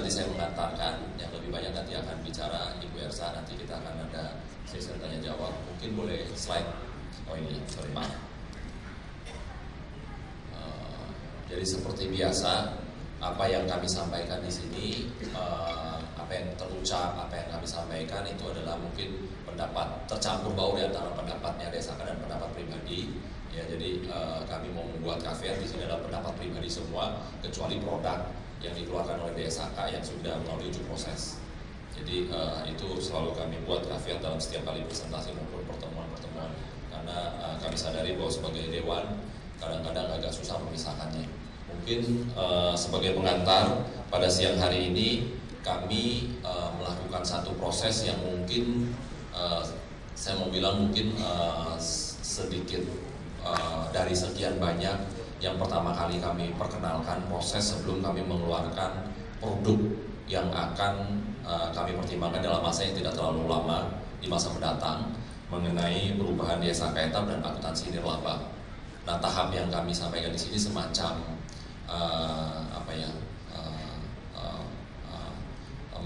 besar saya mengatakan yang lebih banyak nanti akan bicara Ibu Ersa nanti kita akan ada sesi tanya jawab mungkin boleh slide oh ini sorry maaf uh, jadi seperti biasa apa yang kami sampaikan di sini uh, apa yang terucap apa yang kami sampaikan itu adalah mungkin pendapat tercampur baur di antara pendapatnya desa dan pendapat pribadi ya jadi uh, kami mau membuat kafe di sini adalah pendapat pribadi semua kecuali produk yang dikeluarkan oleh BSAK yang sudah melalui uji proses. Jadi uh, itu selalu kami buat kafiat dalam setiap kali presentasi maupun pertemuan-pertemuan karena uh, kami sadari bahwa sebagai dewan kadang-kadang agak susah memisahkannya. Mungkin uh, sebagai pengantar pada siang hari ini kami uh, melakukan satu proses yang mungkin uh, saya mau bilang mungkin uh, sedikit uh, dari sekian banyak yang pertama kali kami perkenalkan proses sebelum kami mengeluarkan produk yang akan uh, kami pertimbangkan dalam masa yang tidak terlalu lama di masa mendatang mengenai perubahan desa kaitab dan akuntansi nirlaba. Nah tahap yang kami sampaikan di sini semacam uh, apa ya uh, uh, uh,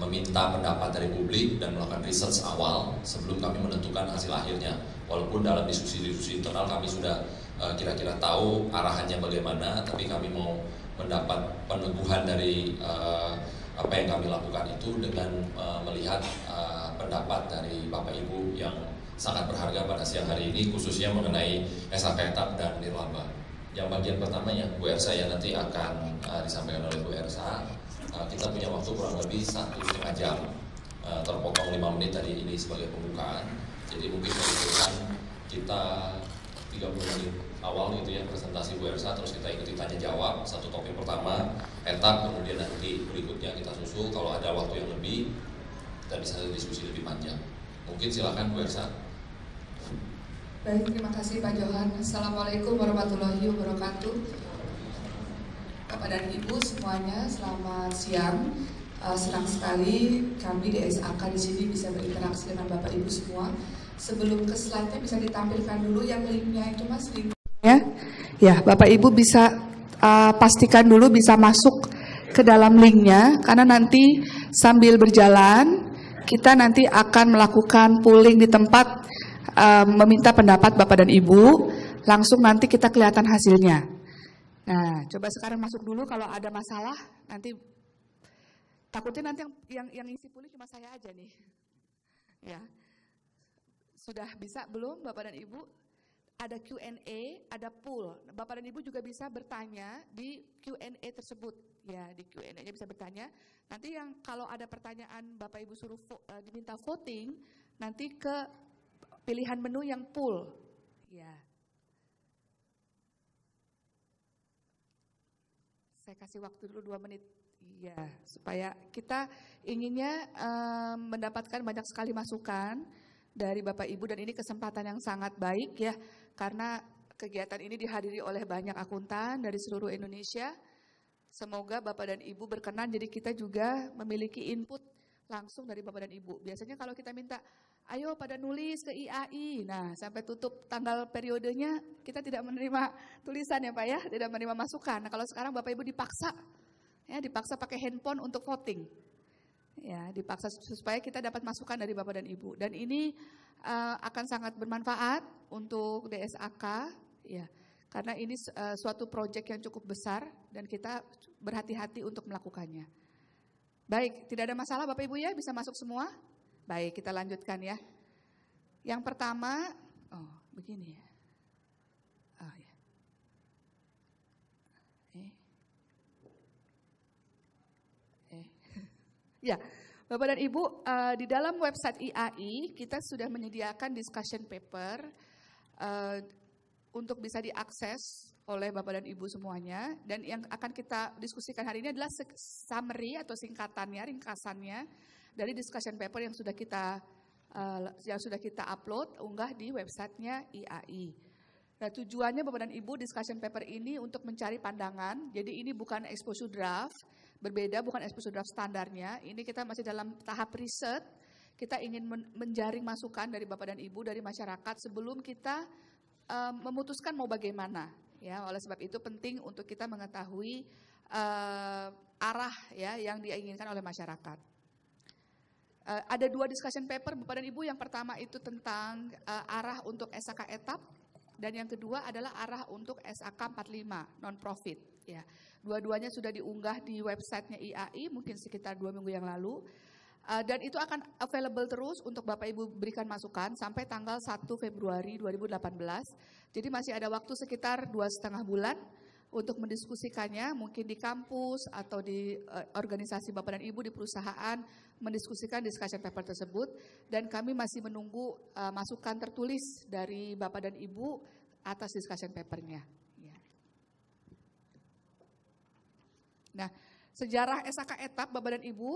meminta pendapat dari publik dan melakukan riset awal sebelum kami menentukan hasil akhirnya. Walaupun dalam diskusi-diskusi internal kami sudah Eh, kira-kira uh, tahu arahannya bagaimana, tapi kami mau mendapat peneguhan dari uh, apa yang kami lakukan itu dengan uh, melihat uh, pendapat dari Bapak Ibu yang sangat berharga pada siang hari ini, khususnya mengenai SHKTAP dan nirlaba. Yang bagian pertama yang Bu Ersa ya nanti akan uh, disampaikan oleh Bu Ersa. Uh, kita punya waktu kurang lebih satu setengah jam, uh, terpotong lima menit tadi ini sebagai pembukaan. Jadi mungkin kita kita 30 menit awal itu ya presentasi Bu Ersa terus kita ikuti tanya jawab satu topik pertama etap kemudian nanti berikutnya kita susul kalau ada waktu yang lebih kita bisa diskusi lebih panjang mungkin silahkan Bu Ersa. baik terima kasih Pak Johan Assalamualaikum warahmatullahi wabarakatuh kepada Ibu semuanya selamat siang eh, senang sekali kami di SAK di sini bisa berinteraksi dengan Bapak Ibu semua. Sebelum ke slide-nya bisa ditampilkan dulu yang linknya itu Mas link Ya, Bapak Ibu bisa uh, pastikan dulu bisa masuk ke dalam linknya, karena nanti sambil berjalan kita nanti akan melakukan pooling di tempat uh, meminta pendapat Bapak dan Ibu. Langsung nanti kita kelihatan hasilnya. Nah, coba sekarang masuk dulu kalau ada masalah nanti takutnya nanti yang yang, yang isi pulih cuma saya aja nih. Ya. Sudah bisa belum Bapak dan Ibu? ada Q&A, ada pool. Bapak dan Ibu juga bisa bertanya di Q&A tersebut. Ya, di Q&A-nya bisa bertanya. Nanti yang kalau ada pertanyaan Bapak Ibu suruh vo, e, diminta voting, nanti ke pilihan menu yang pool. Ya. Saya kasih waktu dulu dua menit. ya supaya kita inginnya e, mendapatkan banyak sekali masukan dari Bapak Ibu dan ini kesempatan yang sangat baik ya karena kegiatan ini dihadiri oleh banyak akuntan dari seluruh Indonesia. Semoga Bapak dan Ibu berkenan, jadi kita juga memiliki input langsung dari Bapak dan Ibu. Biasanya kalau kita minta, ayo pada nulis ke IAI, nah sampai tutup tanggal periodenya, kita tidak menerima tulisan ya Pak ya, tidak menerima masukan. Nah kalau sekarang Bapak Ibu dipaksa, ya dipaksa pakai handphone untuk voting ya dipaksa supaya kita dapat masukan dari Bapak dan Ibu dan ini uh, akan sangat bermanfaat untuk DSAK ya karena ini uh, suatu proyek yang cukup besar dan kita berhati-hati untuk melakukannya. Baik, tidak ada masalah Bapak Ibu ya bisa masuk semua? Baik, kita lanjutkan ya. Yang pertama, oh begini ya. Ya, Bapak dan Ibu, uh, di dalam website IAI kita sudah menyediakan discussion paper uh, untuk bisa diakses oleh Bapak dan Ibu semuanya. Dan yang akan kita diskusikan hari ini adalah summary atau singkatannya, ringkasannya dari discussion paper yang sudah kita uh, yang sudah kita upload, unggah di websitenya IAI. Nah, tujuannya Bapak dan Ibu discussion paper ini untuk mencari pandangan. Jadi ini bukan exposure draft, berbeda, bukan SPO draft standarnya. Ini kita masih dalam tahap riset. Kita ingin menjaring masukan dari Bapak dan Ibu, dari masyarakat sebelum kita um, memutuskan mau bagaimana. Ya, oleh sebab itu penting untuk kita mengetahui uh, arah ya yang diinginkan oleh masyarakat. Uh, ada dua discussion paper Bapak dan Ibu. Yang pertama itu tentang uh, arah untuk SAK etap dan yang kedua adalah arah untuk SAK 45 non profit. Ya, dua-duanya sudah diunggah di websitenya IAI mungkin sekitar dua minggu yang lalu. Uh, dan itu akan available terus untuk Bapak Ibu berikan masukan sampai tanggal 1 Februari 2018. Jadi masih ada waktu sekitar dua setengah bulan untuk mendiskusikannya mungkin di kampus atau di uh, organisasi Bapak dan Ibu di perusahaan mendiskusikan discussion paper tersebut dan kami masih menunggu uh, masukan tertulis dari Bapak dan Ibu atas discussion papernya. Nah, sejarah SAK ETAP Bapak dan Ibu,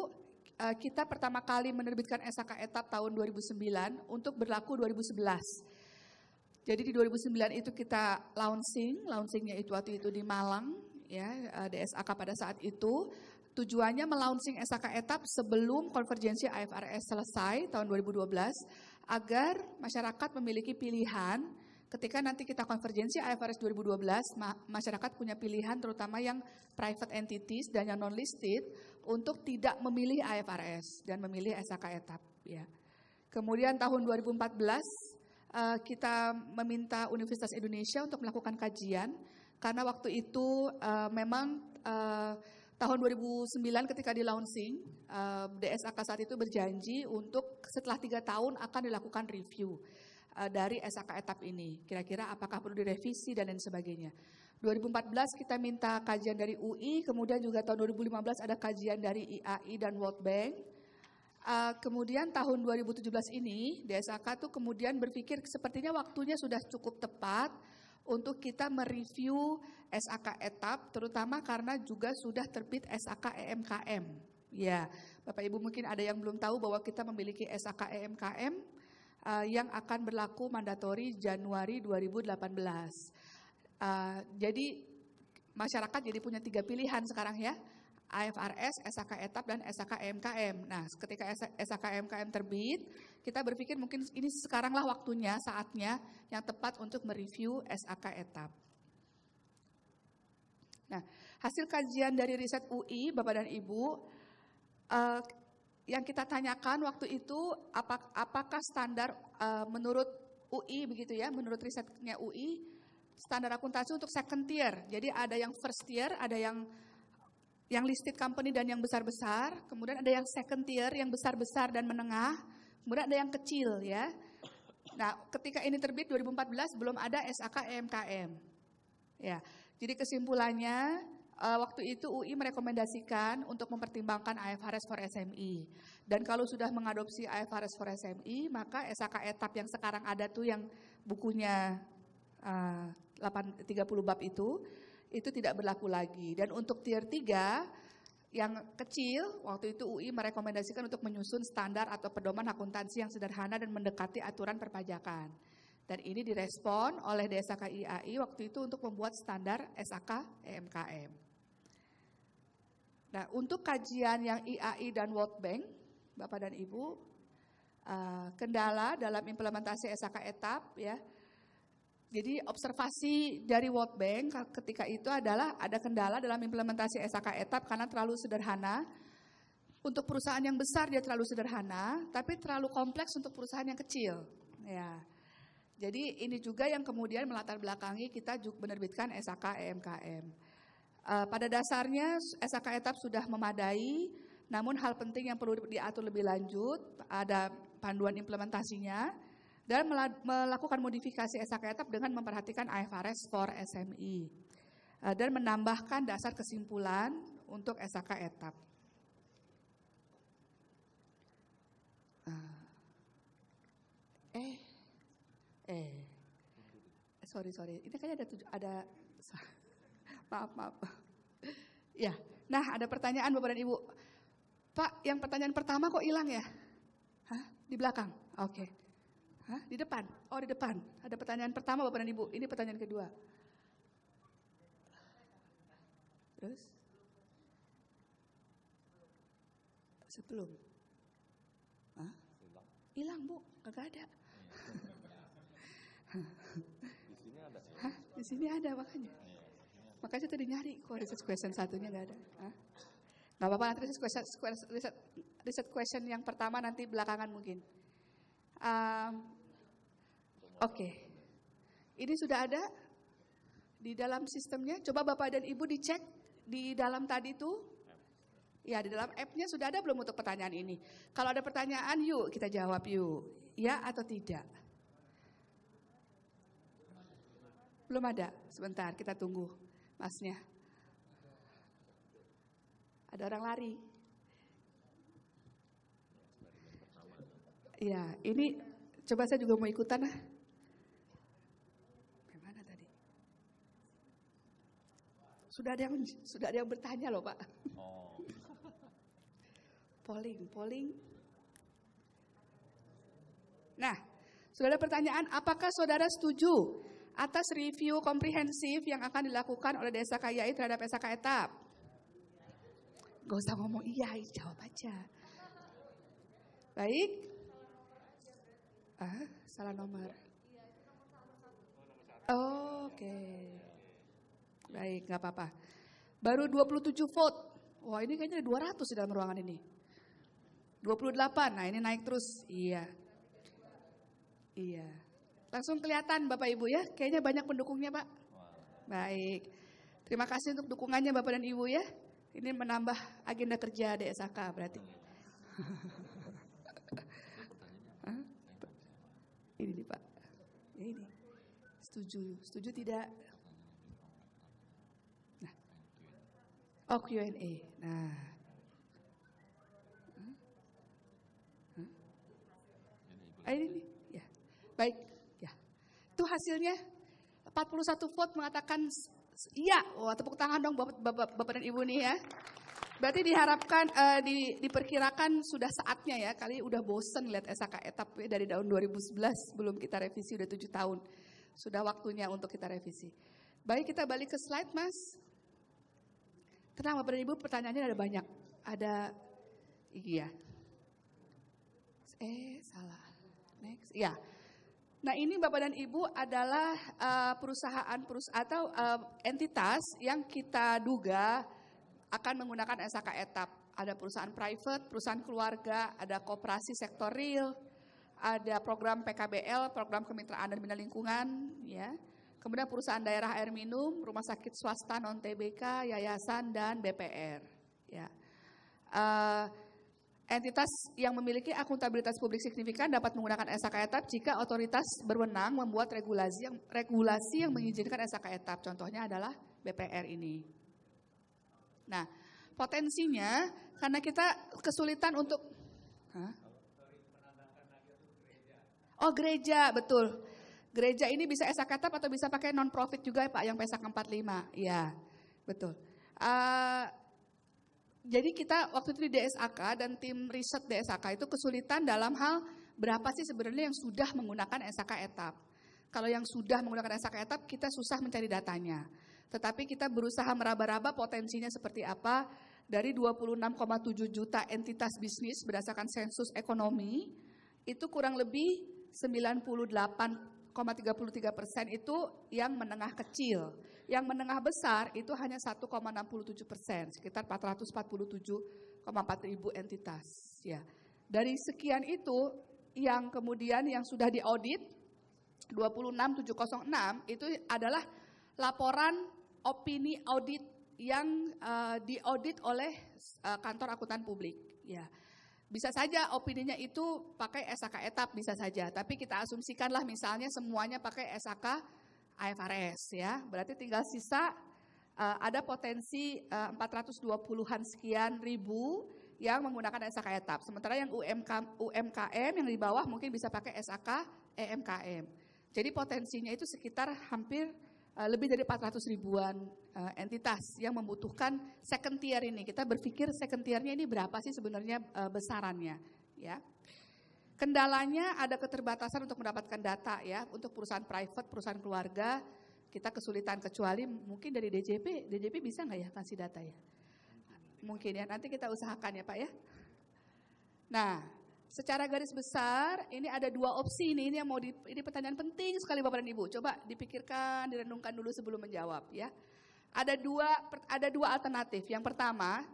eh, kita pertama kali menerbitkan SAK ETAP tahun 2009 untuk berlaku 2011. Jadi di 2009 itu kita launching, launchingnya itu waktu itu di Malang, ya eh, DSAK pada saat itu. Tujuannya melaunching SAK ETAP sebelum konvergensi IFRS selesai tahun 2012 agar masyarakat memiliki pilihan ketika nanti kita konvergensi IFRS 2012, ma masyarakat punya pilihan terutama yang private entities dan yang non-listed untuk tidak memilih IFRS dan memilih SHK etap. Ya. Kemudian tahun 2014 uh, eh, kita meminta Universitas Indonesia untuk melakukan kajian karena waktu itu uh, memang uh, tahun 2009 ketika di launching uh, DSAK saat itu berjanji untuk setelah tiga tahun akan dilakukan review. Eh, dari SAK etap ini. Kira-kira apakah perlu direvisi dan lain sebagainya. 2014 kita minta kajian dari UI, kemudian juga tahun 2015 ada kajian dari IAI dan World Bank. Eh, kemudian tahun 2017 ini DSAK itu kemudian berpikir sepertinya waktunya sudah cukup tepat untuk kita mereview SAK etap terutama karena juga sudah terbit SAK EMKM. Ya, Bapak Ibu mungkin ada yang belum tahu bahwa kita memiliki SAK EMKM Eh, yang akan berlaku mandatori Januari 2018. Uh, eh, jadi masyarakat jadi punya tiga pilihan sekarang ya. AFRS, SAK ETAP, dan SKMKM. MKM. Nah, ketika SKMKM MKM terbit, kita berpikir mungkin ini sekaranglah waktunya, saatnya yang tepat untuk mereview SAK ETAP. Nah, hasil kajian dari riset UI, Bapak dan Ibu, eh, yang kita tanyakan waktu itu apakah standar eh, menurut UI begitu ya, menurut risetnya UI standar akuntansi untuk second tier. Jadi ada yang first tier, ada yang yang listed company dan yang besar-besar, kemudian ada yang second tier yang besar-besar dan menengah, kemudian ada yang kecil ya. Nah, ketika ini terbit 2014 belum ada SAK MKM. Ya. Jadi kesimpulannya uh, waktu itu UI merekomendasikan untuk mempertimbangkan IFRS for SMI. Dan kalau sudah mengadopsi IFRS for SMI, maka SAK etap yang sekarang ada tuh yang bukunya uh, 8, 30 bab itu, itu tidak berlaku lagi. Dan untuk tier 3, yang kecil, waktu itu UI merekomendasikan untuk menyusun standar atau pedoman akuntansi yang sederhana dan mendekati aturan perpajakan. Dan ini direspon oleh DSAK waktu itu untuk membuat standar SAK EMKM. Nah, untuk kajian yang IAI dan World Bank, Bapak dan Ibu, eh, kendala dalam implementasi SHK etap ya. Jadi observasi dari World Bank ketika itu adalah ada kendala dalam implementasi SHK etap karena terlalu sederhana. Untuk perusahaan yang besar dia terlalu sederhana, tapi terlalu kompleks untuk perusahaan yang kecil. Ya. Jadi ini juga yang kemudian melatar belakangi kita juga menerbitkan SHK EMKM. Eh, pada dasarnya SAK ETAP sudah memadai, namun hal penting yang perlu diatur lebih lanjut ada panduan implementasinya dan melakukan modifikasi SAK ETAP dengan memperhatikan IFRS for SMI eh, dan menambahkan dasar kesimpulan untuk SAK ETAP. Eh, eh, eh, sorry sorry, ini kayaknya ada tujuh, ada Maaf, maaf. Ya, nah ada pertanyaan Bapak dan Ibu. Pak, yang pertanyaan pertama kok hilang ya? Hah? Di belakang? Oke. Okay. Hah? Di depan? Oh, di depan. Ada pertanyaan pertama Bapak dan Ibu. Ini pertanyaan kedua. Terus? Sebelum. Hah? Hilang, Bu. Gak ada. Di sini ada. Hah? Di sini ada makanya. Makanya saya tadi nyari kok research question satunya nggak ada. Nggak Gak apa-apa nanti research question, research, question yang pertama nanti belakangan mungkin. Um, Oke, okay. ini sudah ada di dalam sistemnya. Coba bapak dan ibu dicek di dalam tadi tuh Ya, di dalam app-nya sudah ada belum untuk pertanyaan ini? Kalau ada pertanyaan, yuk kita jawab yuk. Ya atau tidak? Belum ada. Sebentar, kita tunggu masnya. Ada orang lari. Ya, ini coba saya juga mau ikutan lah. tadi? Sudah ada yang sudah ada yang bertanya loh pak. Oh. polling, polling. Nah, sudah ada pertanyaan, apakah saudara setuju atas review komprehensif yang akan dilakukan oleh Desa KIAI terhadap SK Etap? Gak usah ngomong iya, iya, jawab aja. Baik. Ah, salah nomor. Oh, Oke. Okay. Baik, nggak apa-apa. Baru 27 vote Wah, ini kayaknya ada 200 di dalam ruangan ini. 28. Nah, ini naik terus. Iya. Iya. Langsung kelihatan Bapak Ibu ya. Kayaknya banyak pendukungnya Pak. Baik. Terima kasih untuk dukungannya Bapak dan Ibu ya. Ini menambah agenda kerja DSAK berarti. Oh, iya. ini nih Pak. Ini. Setuju. Setuju tidak? Nah. Oh Q&A. Nah. Ini ah, nih. Ya. Baik itu hasilnya 41 vote mengatakan iya. Wah, tepuk tangan dong Bapak, Bapak, Bapak dan Ibu nih ya. Berarti diharapkan, uh, di, diperkirakan sudah saatnya ya, kali udah bosen lihat etap ya, dari tahun 2011 belum kita revisi, udah tujuh tahun. Sudah waktunya untuk kita revisi. Baik kita balik ke slide mas. Tenang Bapak dan Ibu pertanyaannya ada banyak. Ada, iya. Eh salah. Next, ya. Nah ini Bapak dan Ibu adalah uh, perusahaan perus atau uh, entitas yang kita duga akan menggunakan SHK etap. Ada perusahaan private, perusahaan keluarga, ada kooperasi sektor real, ada program PKBL, program kemitraan dan bina lingkungan, ya. Kemudian perusahaan daerah air minum, rumah sakit swasta non TBK, yayasan dan BPR, ya. Uh, Entitas yang memiliki akuntabilitas publik signifikan dapat menggunakan SHK etap jika otoritas berwenang membuat regulasi yang regulasi yang mengizinkan SHK etap. Contohnya adalah BPR ini. Nah, potensinya karena kita kesulitan untuk huh? Oh, gereja, betul. Gereja ini bisa SHK etap atau bisa pakai non profit juga ya, Pak yang PSK 45. Ya Betul. Uh, jadi kita waktu itu di DSAK dan tim riset DSAK itu kesulitan dalam hal berapa sih sebenarnya yang sudah menggunakan SAK etap. Kalau yang sudah menggunakan SAK etap kita susah mencari datanya. Tetapi kita berusaha meraba-raba potensinya seperti apa dari 26,7 juta entitas bisnis berdasarkan sensus ekonomi itu kurang lebih 98,33 persen itu yang menengah kecil. Yang menengah besar itu hanya 1,67 persen, sekitar 447,4 ribu entitas. Ya. Dari sekian itu, yang kemudian yang sudah diaudit 26706 itu adalah laporan opini audit yang uh, diaudit oleh uh, kantor akuntan publik. Ya. Bisa saja opininya itu pakai SAK etap bisa saja, tapi kita asumsikanlah misalnya semuanya pakai SAK IFRS ya. Berarti tinggal sisa uh, ada potensi eh, uh, 420-an sekian ribu yang menggunakan SAK ETAP. Sementara yang UMK, UMKM yang di bawah mungkin bisa pakai SAK EMKM. Jadi potensinya itu sekitar hampir uh, lebih dari 400 ribuan uh, entitas yang membutuhkan second tier ini. Kita berpikir second tiernya ini berapa sih sebenarnya uh, besarannya, ya. Kendalanya ada keterbatasan untuk mendapatkan data ya untuk perusahaan private, perusahaan keluarga kita kesulitan kecuali mungkin dari DJP, DJP bisa nggak ya kasih data ya? Mungkin ya nanti kita usahakan ya Pak ya. Nah, secara garis besar ini ada dua opsi nih, ini yang mau di, ini pertanyaan penting sekali Bapak dan Ibu. Coba dipikirkan, direnungkan dulu sebelum menjawab ya. Ada dua ada dua alternatif. Yang pertama,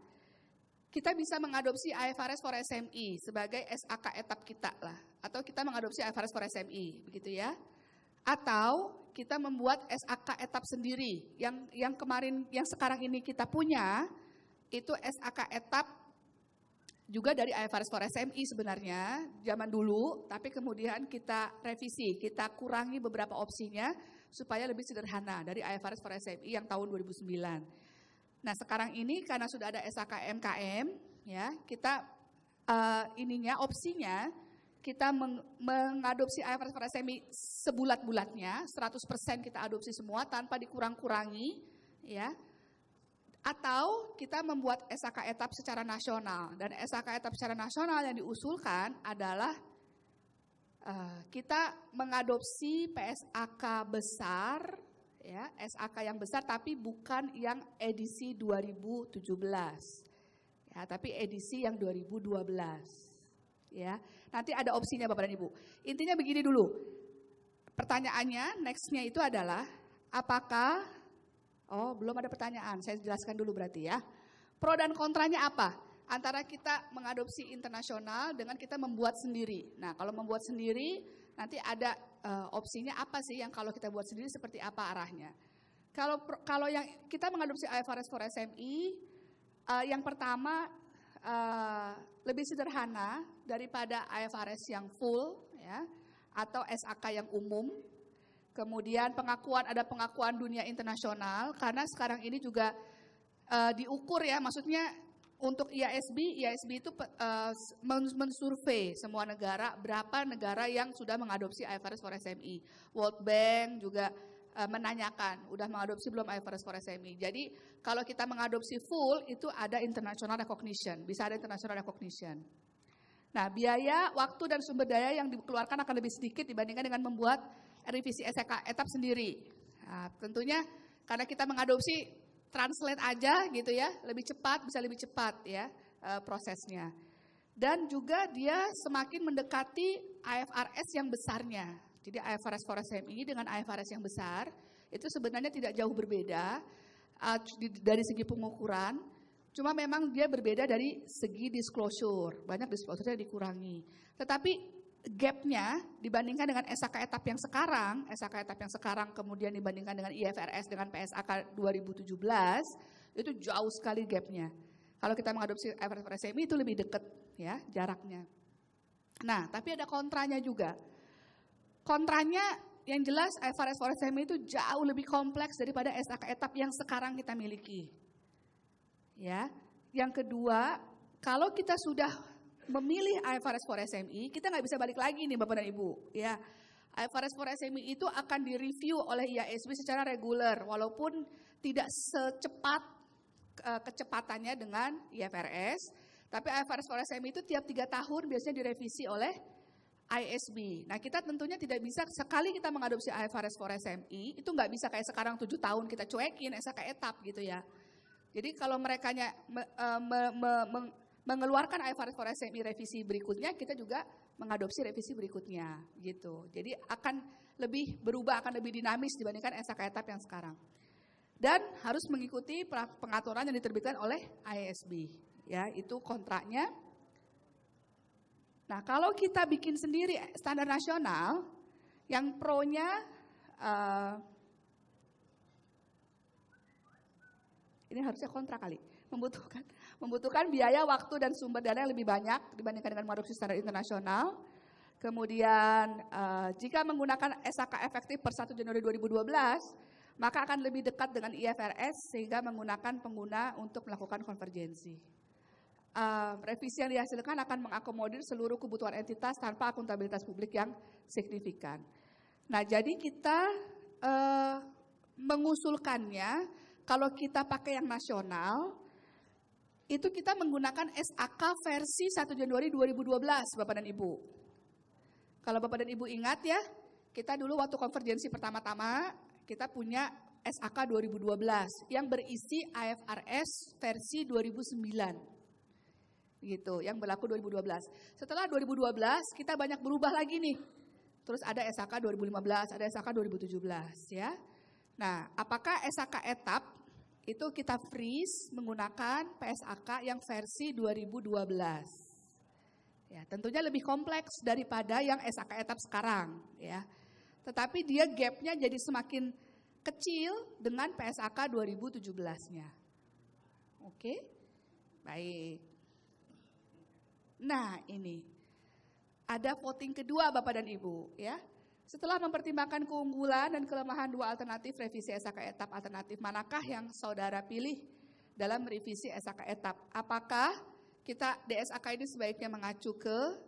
kita bisa mengadopsi IFRS for SMI e sebagai SAK etap kita lah. Atau kita mengadopsi IFRS for SMI, e, begitu ya. Atau kita membuat SAK etap sendiri. Yang yang kemarin, yang sekarang ini kita punya, itu SAK etap juga dari IFRS for SMI e sebenarnya, zaman dulu, tapi kemudian kita revisi, kita kurangi beberapa opsinya supaya lebih sederhana dari IFRS for SMI yang tahun 2009. Nah sekarang ini karena sudah ada SKMKM, ya kita uh, ininya opsinya kita meng mengadopsi IFRS semi sebulat-bulatnya, 100% kita adopsi semua tanpa dikurang-kurangi, ya. Atau kita membuat SAK etap secara nasional dan SAK etap secara nasional yang diusulkan adalah uh, kita mengadopsi PSAK besar ya SAK yang besar tapi bukan yang edisi 2017 ya tapi edisi yang 2012 ya nanti ada opsinya Bapak dan Ibu intinya begini dulu pertanyaannya nextnya itu adalah apakah oh belum ada pertanyaan saya jelaskan dulu berarti ya pro dan kontranya apa antara kita mengadopsi internasional dengan kita membuat sendiri nah kalau membuat sendiri nanti ada uh, opsinya apa sih yang kalau kita buat sendiri seperti apa arahnya. Kalau kalau yang kita mengadopsi IFRS for SMI, uh, e, eh, yang pertama uh, lebih sederhana daripada IFRS yang full ya atau SAK yang umum. Kemudian pengakuan ada pengakuan dunia internasional karena sekarang ini juga uh, diukur ya maksudnya untuk IASB, IASB itu uh, eh, mensurvei semua negara, berapa negara yang sudah mengadopsi IFRS for SME. World Bank juga uh, menanyakan, udah mengadopsi belum IFRS for SME. Jadi kalau kita mengadopsi full, itu ada international recognition, bisa ada international recognition. Nah, biaya, waktu, dan sumber daya yang dikeluarkan akan lebih sedikit dibandingkan dengan membuat revisi SK e etap sendiri. Nah, tentunya karena kita mengadopsi translate aja gitu ya, lebih cepat, bisa lebih cepat ya eh, prosesnya. Dan juga dia semakin mendekati IFRS yang besarnya. Jadi IFRS 4 ini dengan IFRS yang besar itu sebenarnya tidak jauh berbeda eh, dari segi pengukuran, cuma memang dia berbeda dari segi disclosure. Banyak disclosure yang dikurangi. Tetapi gapnya dibandingkan dengan SAK etap yang sekarang, SAK etap yang sekarang kemudian dibandingkan dengan IFRS dengan PSAK 2017, itu jauh sekali gapnya. Kalau kita mengadopsi IFRS SMI itu lebih dekat ya jaraknya. Nah, tapi ada kontranya juga. Kontranya yang jelas IFRS Forest SMI itu jauh lebih kompleks daripada SAK etap yang sekarang kita miliki. Ya. Yang kedua, kalau kita sudah memilih IFRS for SME kita nggak bisa balik lagi nih Bapak dan Ibu. Ya, IFRS for SME itu akan direview oleh IASB secara reguler, walaupun tidak secepat e, kecepatannya dengan IFRS. Tapi IFRS for SME itu tiap tiga tahun biasanya direvisi oleh ISB. Nah kita tentunya tidak bisa sekali kita mengadopsi IFRS for SME itu nggak bisa kayak sekarang tujuh tahun kita cuekin SKE etap gitu ya. Jadi kalau mereka e, me, me, me, mengeluarkan IFRS semi revisi berikutnya, kita juga mengadopsi revisi berikutnya gitu. Jadi akan lebih berubah, akan lebih dinamis dibandingkan SK yang sekarang. Dan harus mengikuti pengaturan yang diterbitkan oleh ISB. Ya, itu kontraknya. Nah, kalau kita bikin sendiri standar nasional, yang pro-nya uh, ini harusnya kontrak kali, membutuhkan membutuhkan biaya, waktu, dan sumber dana yang lebih banyak dibandingkan dengan produksi standar internasional. Kemudian uh, jika menggunakan SAK efektif per 1 Januari 2012, maka akan lebih dekat dengan IFRS sehingga menggunakan pengguna untuk melakukan konvergensi. Uh, revisi yang dihasilkan akan mengakomodir seluruh kebutuhan entitas tanpa akuntabilitas publik yang signifikan. Nah, jadi kita uh, mengusulkannya kalau kita pakai yang nasional, itu kita menggunakan SAK versi 1 Januari 2012, Bapak dan Ibu. Kalau Bapak dan Ibu ingat ya, kita dulu waktu konvergensi pertama-tama, kita punya SAK 2012 yang berisi IFRS versi 2009. Gitu, yang berlaku 2012. Setelah 2012, kita banyak berubah lagi nih. Terus ada SAK 2015, ada SAK 2017 ya. Nah, apakah SAK etap itu kita freeze menggunakan PSAK yang versi 2012. Ya, tentunya lebih kompleks daripada yang SAK etap sekarang, ya. Tetapi dia gapnya jadi semakin kecil dengan PSAK 2017-nya. Oke, baik. Nah, ini ada voting kedua Bapak dan Ibu, ya. Setelah mempertimbangkan keunggulan dan kelemahan dua alternatif revisi SKK etap alternatif manakah yang saudara pilih dalam revisi SKK etap? Apakah kita DSAK ini sebaiknya mengacu ke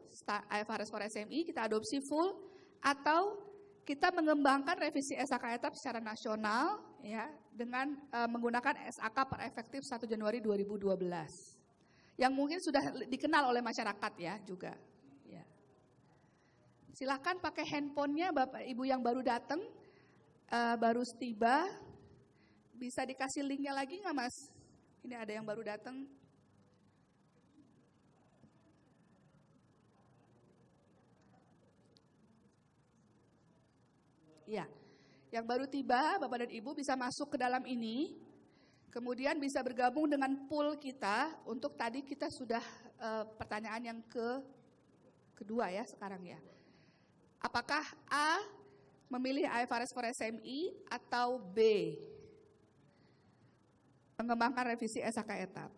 IFRS for SMI, kita adopsi full atau kita mengembangkan revisi SAK etap secara nasional ya dengan e, menggunakan SAK per efektif 1 Januari 2012 yang mungkin sudah dikenal oleh masyarakat ya juga. Silahkan pakai handphonenya Bapak Ibu yang baru datang, uh, baru tiba. Bisa dikasih linknya lagi nggak Mas? Ini ada yang baru datang. Ya, yang baru tiba Bapak dan Ibu bisa masuk ke dalam ini. Kemudian bisa bergabung dengan pool kita untuk tadi kita sudah uh, pertanyaan yang ke kedua ya sekarang ya. Apakah A memilih IFRS for SMI atau B mengembangkan revisi SHK etap?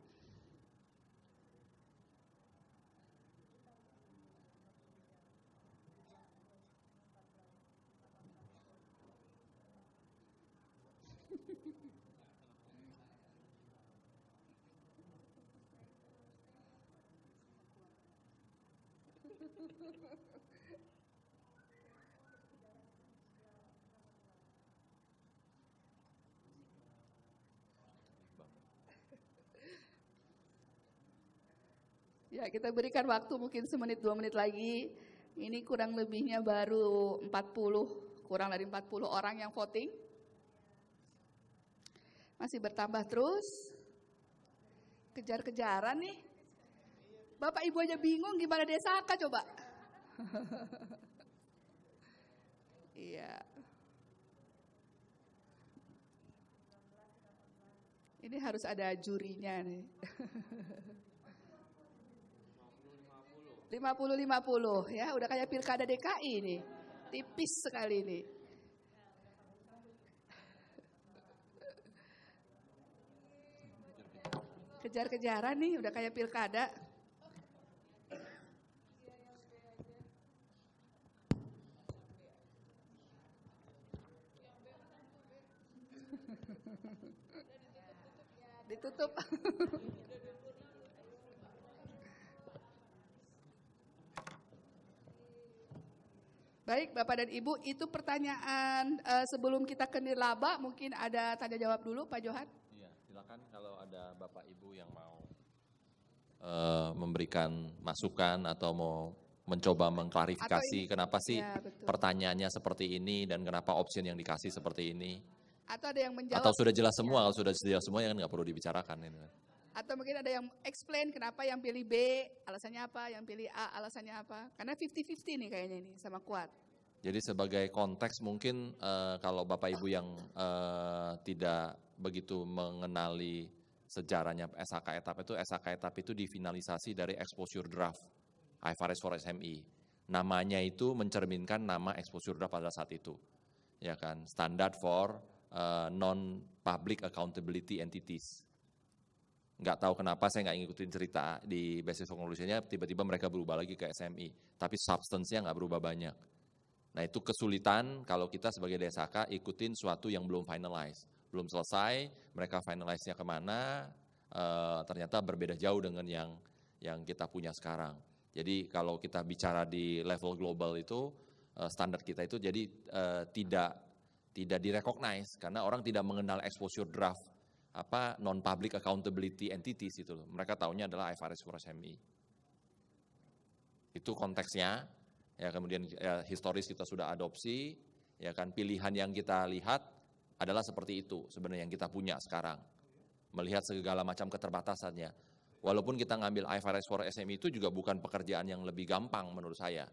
Ya, kita berikan waktu mungkin semenit dua menit lagi. Ini kurang lebihnya baru 40, kurang dari 40 orang yang voting. Masih bertambah terus. Kejar-kejaran nih. Bapak Ibu aja bingung gimana desa Aka coba. Iya. Ini harus ada jurinya nih. 50-50 ya, udah kayak pilkada DKI ini. Tipis sekali ini. Kejar-kejaran nih, udah kayak pilkada. Ditutup. Baik, Bapak dan Ibu, itu pertanyaan uh, sebelum kita ke nirlaba, mungkin ada tanya jawab dulu, Pak Johan. Iya, silakan kalau ada Bapak Ibu yang mau uh, memberikan masukan atau mau mencoba mengklarifikasi ini, kenapa sih ya, pertanyaannya seperti ini dan kenapa opsi yang dikasih seperti ini. Atau ada yang menjawab. Atau sudah jelas semua, ya. kalau sudah jelas semua ya kan nggak perlu dibicarakan. Ini. Atau mungkin ada yang explain kenapa yang pilih B, alasannya apa, yang pilih A, alasannya apa. Karena 50-50 nih kayaknya ini sama kuat. Jadi sebagai konteks mungkin uh, kalau Bapak Ibu yang uh, tidak begitu mengenali sejarahnya SHK etap itu, SHK etap itu difinalisasi dari exposure draft IFRS for SMI. Namanya itu mencerminkan nama exposure draft pada saat itu. Ya kan, standard for uh, eh, non public accountability entities nggak tahu kenapa saya nggak ngikutin cerita di basis teknologisnya tiba-tiba mereka berubah lagi ke SMI tapi substansinya nggak berubah banyak nah itu kesulitan kalau kita sebagai desaka ikutin suatu yang belum finalize belum selesai mereka finalize-nya kemana e, ternyata berbeda jauh dengan yang yang kita punya sekarang jadi kalau kita bicara di level global itu e, standar kita itu jadi e, tidak tidak direcognize karena orang tidak mengenal exposure draft apa non public accountability entities itu loh. Mereka taunya adalah IFRS for SME Itu konteksnya. Ya kemudian ya, historis kita sudah adopsi, ya kan pilihan yang kita lihat adalah seperti itu sebenarnya yang kita punya sekarang. Melihat segala macam keterbatasannya. Walaupun kita ngambil IFRS for SME itu juga bukan pekerjaan yang lebih gampang menurut saya.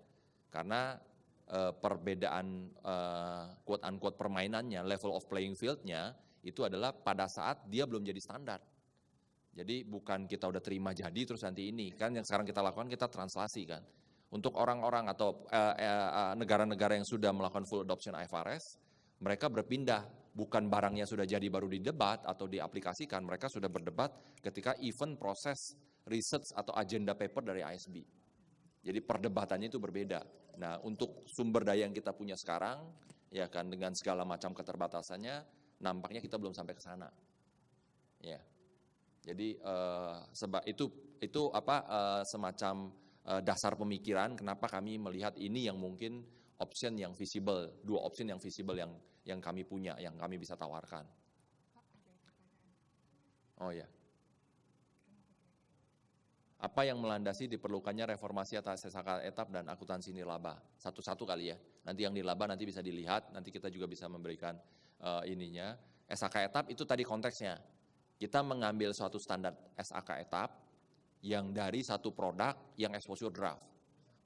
Karena eh, perbedaan uh, quote unquote permainannya, level of playing fieldnya nya itu adalah pada saat dia belum jadi standar. Jadi bukan kita udah terima jadi terus nanti ini kan yang sekarang kita lakukan kita translasi kan. Untuk orang-orang atau eh, eh, eh, negara-negara uh, uh, yang sudah melakukan full adoption IFRS, mereka berpindah bukan barangnya sudah jadi baru didebat atau diaplikasikan, mereka sudah berdebat ketika event proses research atau agenda paper dari ISB. Jadi perdebatannya itu berbeda. Nah, untuk sumber daya yang kita punya sekarang, ya kan dengan segala macam keterbatasannya, nampaknya kita belum sampai ke sana. Ya. Jadi eh, sebab itu itu apa eh, semacam eh, dasar pemikiran kenapa kami melihat ini yang mungkin option yang visible, dua option yang visible yang yang kami punya, yang kami bisa tawarkan. Oh ya. Apa yang melandasi diperlukannya reformasi atas sesaka etap dan akuntansi nilaba? Satu-satu kali ya. Nanti yang nilaba nanti bisa dilihat, nanti kita juga bisa memberikan uh, ininya SAK etap itu tadi konteksnya. Kita mengambil suatu standar SAK etap yang dari satu produk yang exposure draft.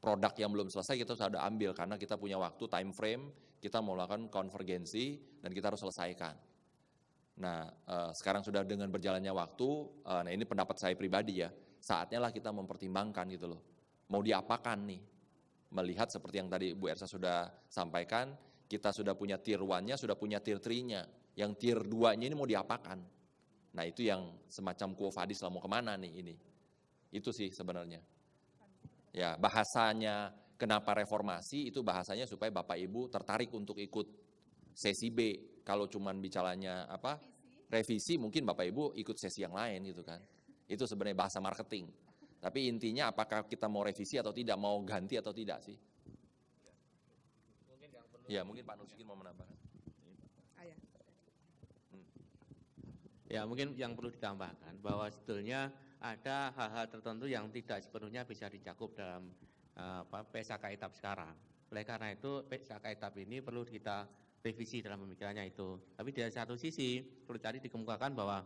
Produk yang belum selesai kita sudah ambil karena kita punya waktu time frame, kita mau lakukan konvergensi dan kita harus selesaikan. Nah, eh, sekarang sudah dengan berjalannya waktu, uh, nah ini pendapat saya pribadi ya, saatnya lah kita mempertimbangkan gitu loh. Mau diapakan nih? Melihat seperti yang tadi Bu Ersa sudah sampaikan, kita sudah punya tier 1-nya, sudah punya tier 3-nya. Yang tier 2-nya ini mau diapakan? Nah itu yang semacam kuo fadis lah mau kemana nih ini. Itu sih sebenarnya. Ya bahasanya kenapa reformasi itu bahasanya supaya Bapak Ibu tertarik untuk ikut sesi B. Kalau cuman bicaranya apa revisi mungkin Bapak Ibu ikut sesi yang lain gitu kan. Itu sebenarnya bahasa marketing. Tapi intinya apakah kita mau revisi atau tidak, mau ganti atau tidak sih. Ya, mungkin Pak Nuskin mau menambahkan. Ah, ya. Hmm. ya, mungkin yang perlu ditambahkan bahwa sebetulnya ada hal-hal tertentu yang tidak sepenuhnya bisa dicakup dalam eh, apa, PSK etap sekarang. Oleh karena itu, PSK etap ini perlu kita revisi dalam pemikirannya itu. Tapi dari satu sisi, perlu tadi dikemukakan bahwa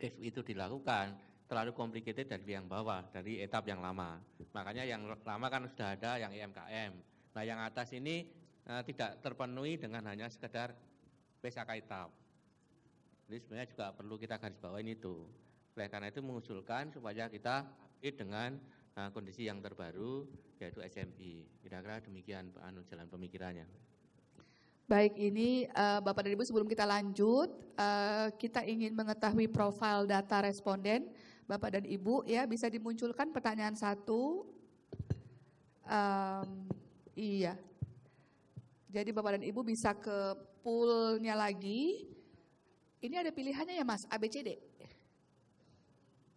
if itu dilakukan, terlalu complicated dari yang bawah, dari etap yang lama. Makanya yang lama kan sudah ada yang IMKM. Nah yang atas ini Eh, tidak terpenuhi dengan hanya sekedar PSK hitam. Jadi sebenarnya juga perlu kita garis bawain itu. Oleh karena itu mengusulkan supaya kita update dengan uh, kondisi yang terbaru yaitu SMI. Kira-kira demikian anu jalan pemikirannya. Baik, ini uh, Bapak dan Ibu sebelum kita lanjut, uh, kita ingin mengetahui profil data responden. Bapak dan Ibu ya bisa dimunculkan pertanyaan satu. Um, iya, jadi Bapak dan Ibu bisa ke poolnya lagi. Ini ada pilihannya ya Mas, ABCD.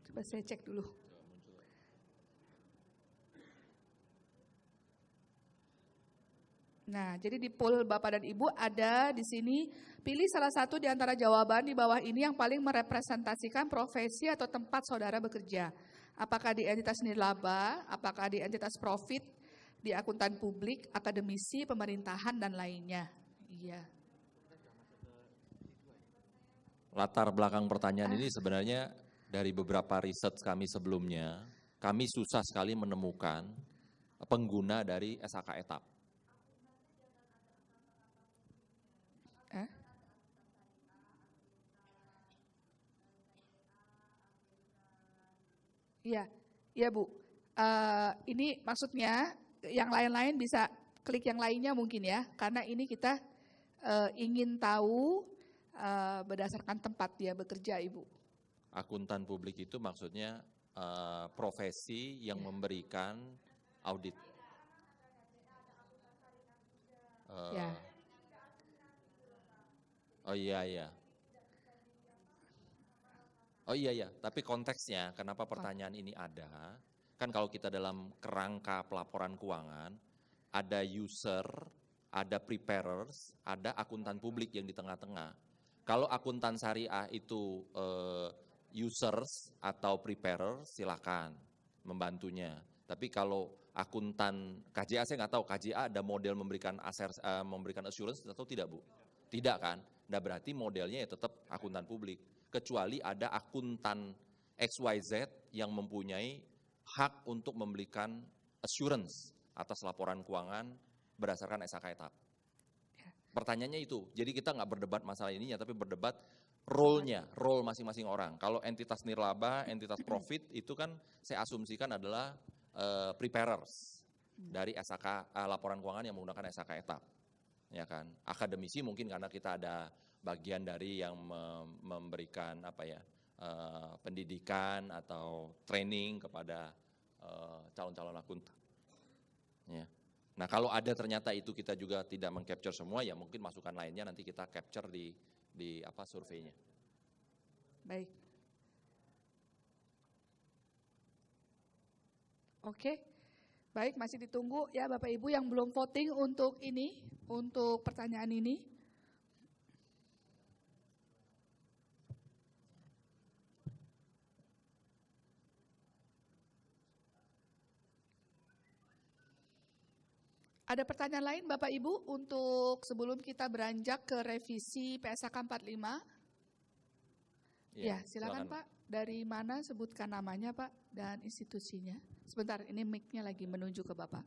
Coba saya cek dulu. Nah, jadi di pool Bapak dan Ibu ada di sini, pilih salah satu di antara jawaban di bawah ini yang paling merepresentasikan profesi atau tempat saudara bekerja. Apakah di entitas nilai apakah di entitas profit, di akuntan publik, akademisi, pemerintahan, dan lainnya. Iya. Latar belakang pertanyaan ah. ini sebenarnya dari beberapa riset kami sebelumnya, kami susah sekali menemukan pengguna dari SAK ETAP. Iya. Iya, eh? Iya, ya Bu. Uh, ini maksudnya yang lain-lain bisa klik yang lainnya mungkin ya, karena ini kita e, ingin tahu e, berdasarkan tempat dia bekerja, Ibu. Akuntan publik itu maksudnya e, profesi yang ya. memberikan audit. E, ya. Oh iya iya. Oh iya iya, tapi konteksnya kenapa pertanyaan ini ada? Kan kalau kita dalam kerangka pelaporan keuangan, ada user, ada preparers, ada akuntan publik yang di tengah-tengah. Kalau akuntan syariah itu uh, users atau preparers silakan membantunya. Tapi kalau akuntan KJA saya nggak tahu KJA ada model memberikan aser, uh, memberikan assurance atau tidak bu? Tidak kan? Nah berarti modelnya ya tetap akuntan publik. Kecuali ada akuntan XYZ yang mempunyai hak untuk membelikan assurance atas laporan keuangan berdasarkan SHK etap. Ya. Pertanyaannya itu, jadi kita nggak berdebat masalah ininya, tapi berdebat role-nya, role masing-masing orang. Kalau entitas nirlaba, entitas profit itu kan saya asumsikan adalah uh, preparers hmm. dari SHK uh, eh, laporan keuangan yang menggunakan SHK etap. Ya kan? Akademisi mungkin karena kita ada bagian dari yang memberikan apa ya Eh, pendidikan atau training kepada eh, calon-calon akuntan. Ya. Nah kalau ada ternyata itu kita juga tidak mengcapture semua ya mungkin masukan lainnya nanti kita capture di di apa surveinya. Baik. Oke. Baik, masih ditunggu ya Bapak Ibu yang belum voting untuk ini, untuk pertanyaan ini. Ada pertanyaan lain Bapak Ibu untuk sebelum kita beranjak ke revisi PSK 45? Ya, ya silakan, silakan Pak. Dari mana sebutkan namanya Pak dan institusinya. Sebentar, ini mic-nya lagi menuju ke Bapak.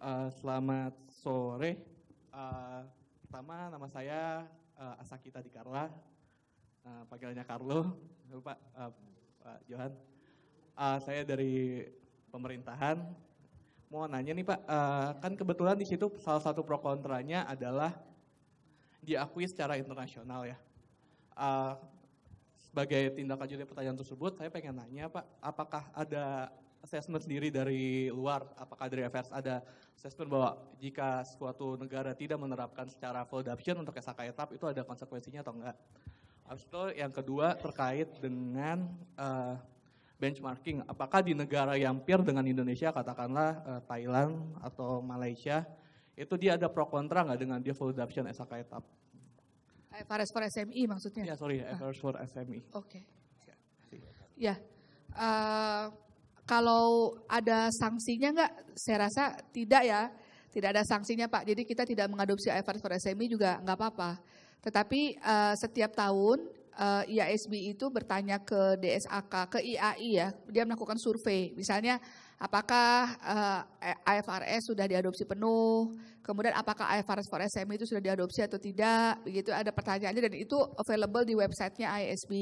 Uh, selamat sore. Uh, pertama, nama saya uh, eh, Asakita Dikarla. Uh, panggilannya Carlo, Lupa uh, Pak Johan. Uh, saya dari pemerintahan. Mau nanya nih Pak, uh, kan kebetulan di situ salah satu pro kontranya adalah diakui secara internasional ya. Uh, sebagai tindak lanjut pertanyaan tersebut, saya pengen nanya Pak, apakah ada assessment sendiri dari luar? Apakah dari FS ada assessment bahwa jika suatu negara tidak menerapkan secara full adoption untuk SHK etap itu ada konsekuensinya atau enggak? Habis itu yang kedua terkait dengan uh, benchmarking apakah di negara yang peer dengan Indonesia katakanlah eh, Thailand atau Malaysia itu dia ada pro kontra nggak dengan dia full adoption SAK etap? IFRS for SMI e maksudnya? Ya sorry, IFRS ah. for SMI. E. Oke. Okay. Ya, uh, kalau ada sanksinya nggak? Saya rasa tidak ya, tidak ada sanksinya Pak. Jadi kita tidak mengadopsi IFRS for SMI e juga nggak apa-apa. Tetapi uh, setiap tahun uh, eh, IASB itu bertanya ke DSAK, ke IAI ya, dia melakukan survei. Misalnya apakah uh, eh, AFRS sudah diadopsi penuh, kemudian apakah AFRS for SME itu sudah diadopsi atau tidak, begitu ada pertanyaannya dan itu available di websitenya IASB.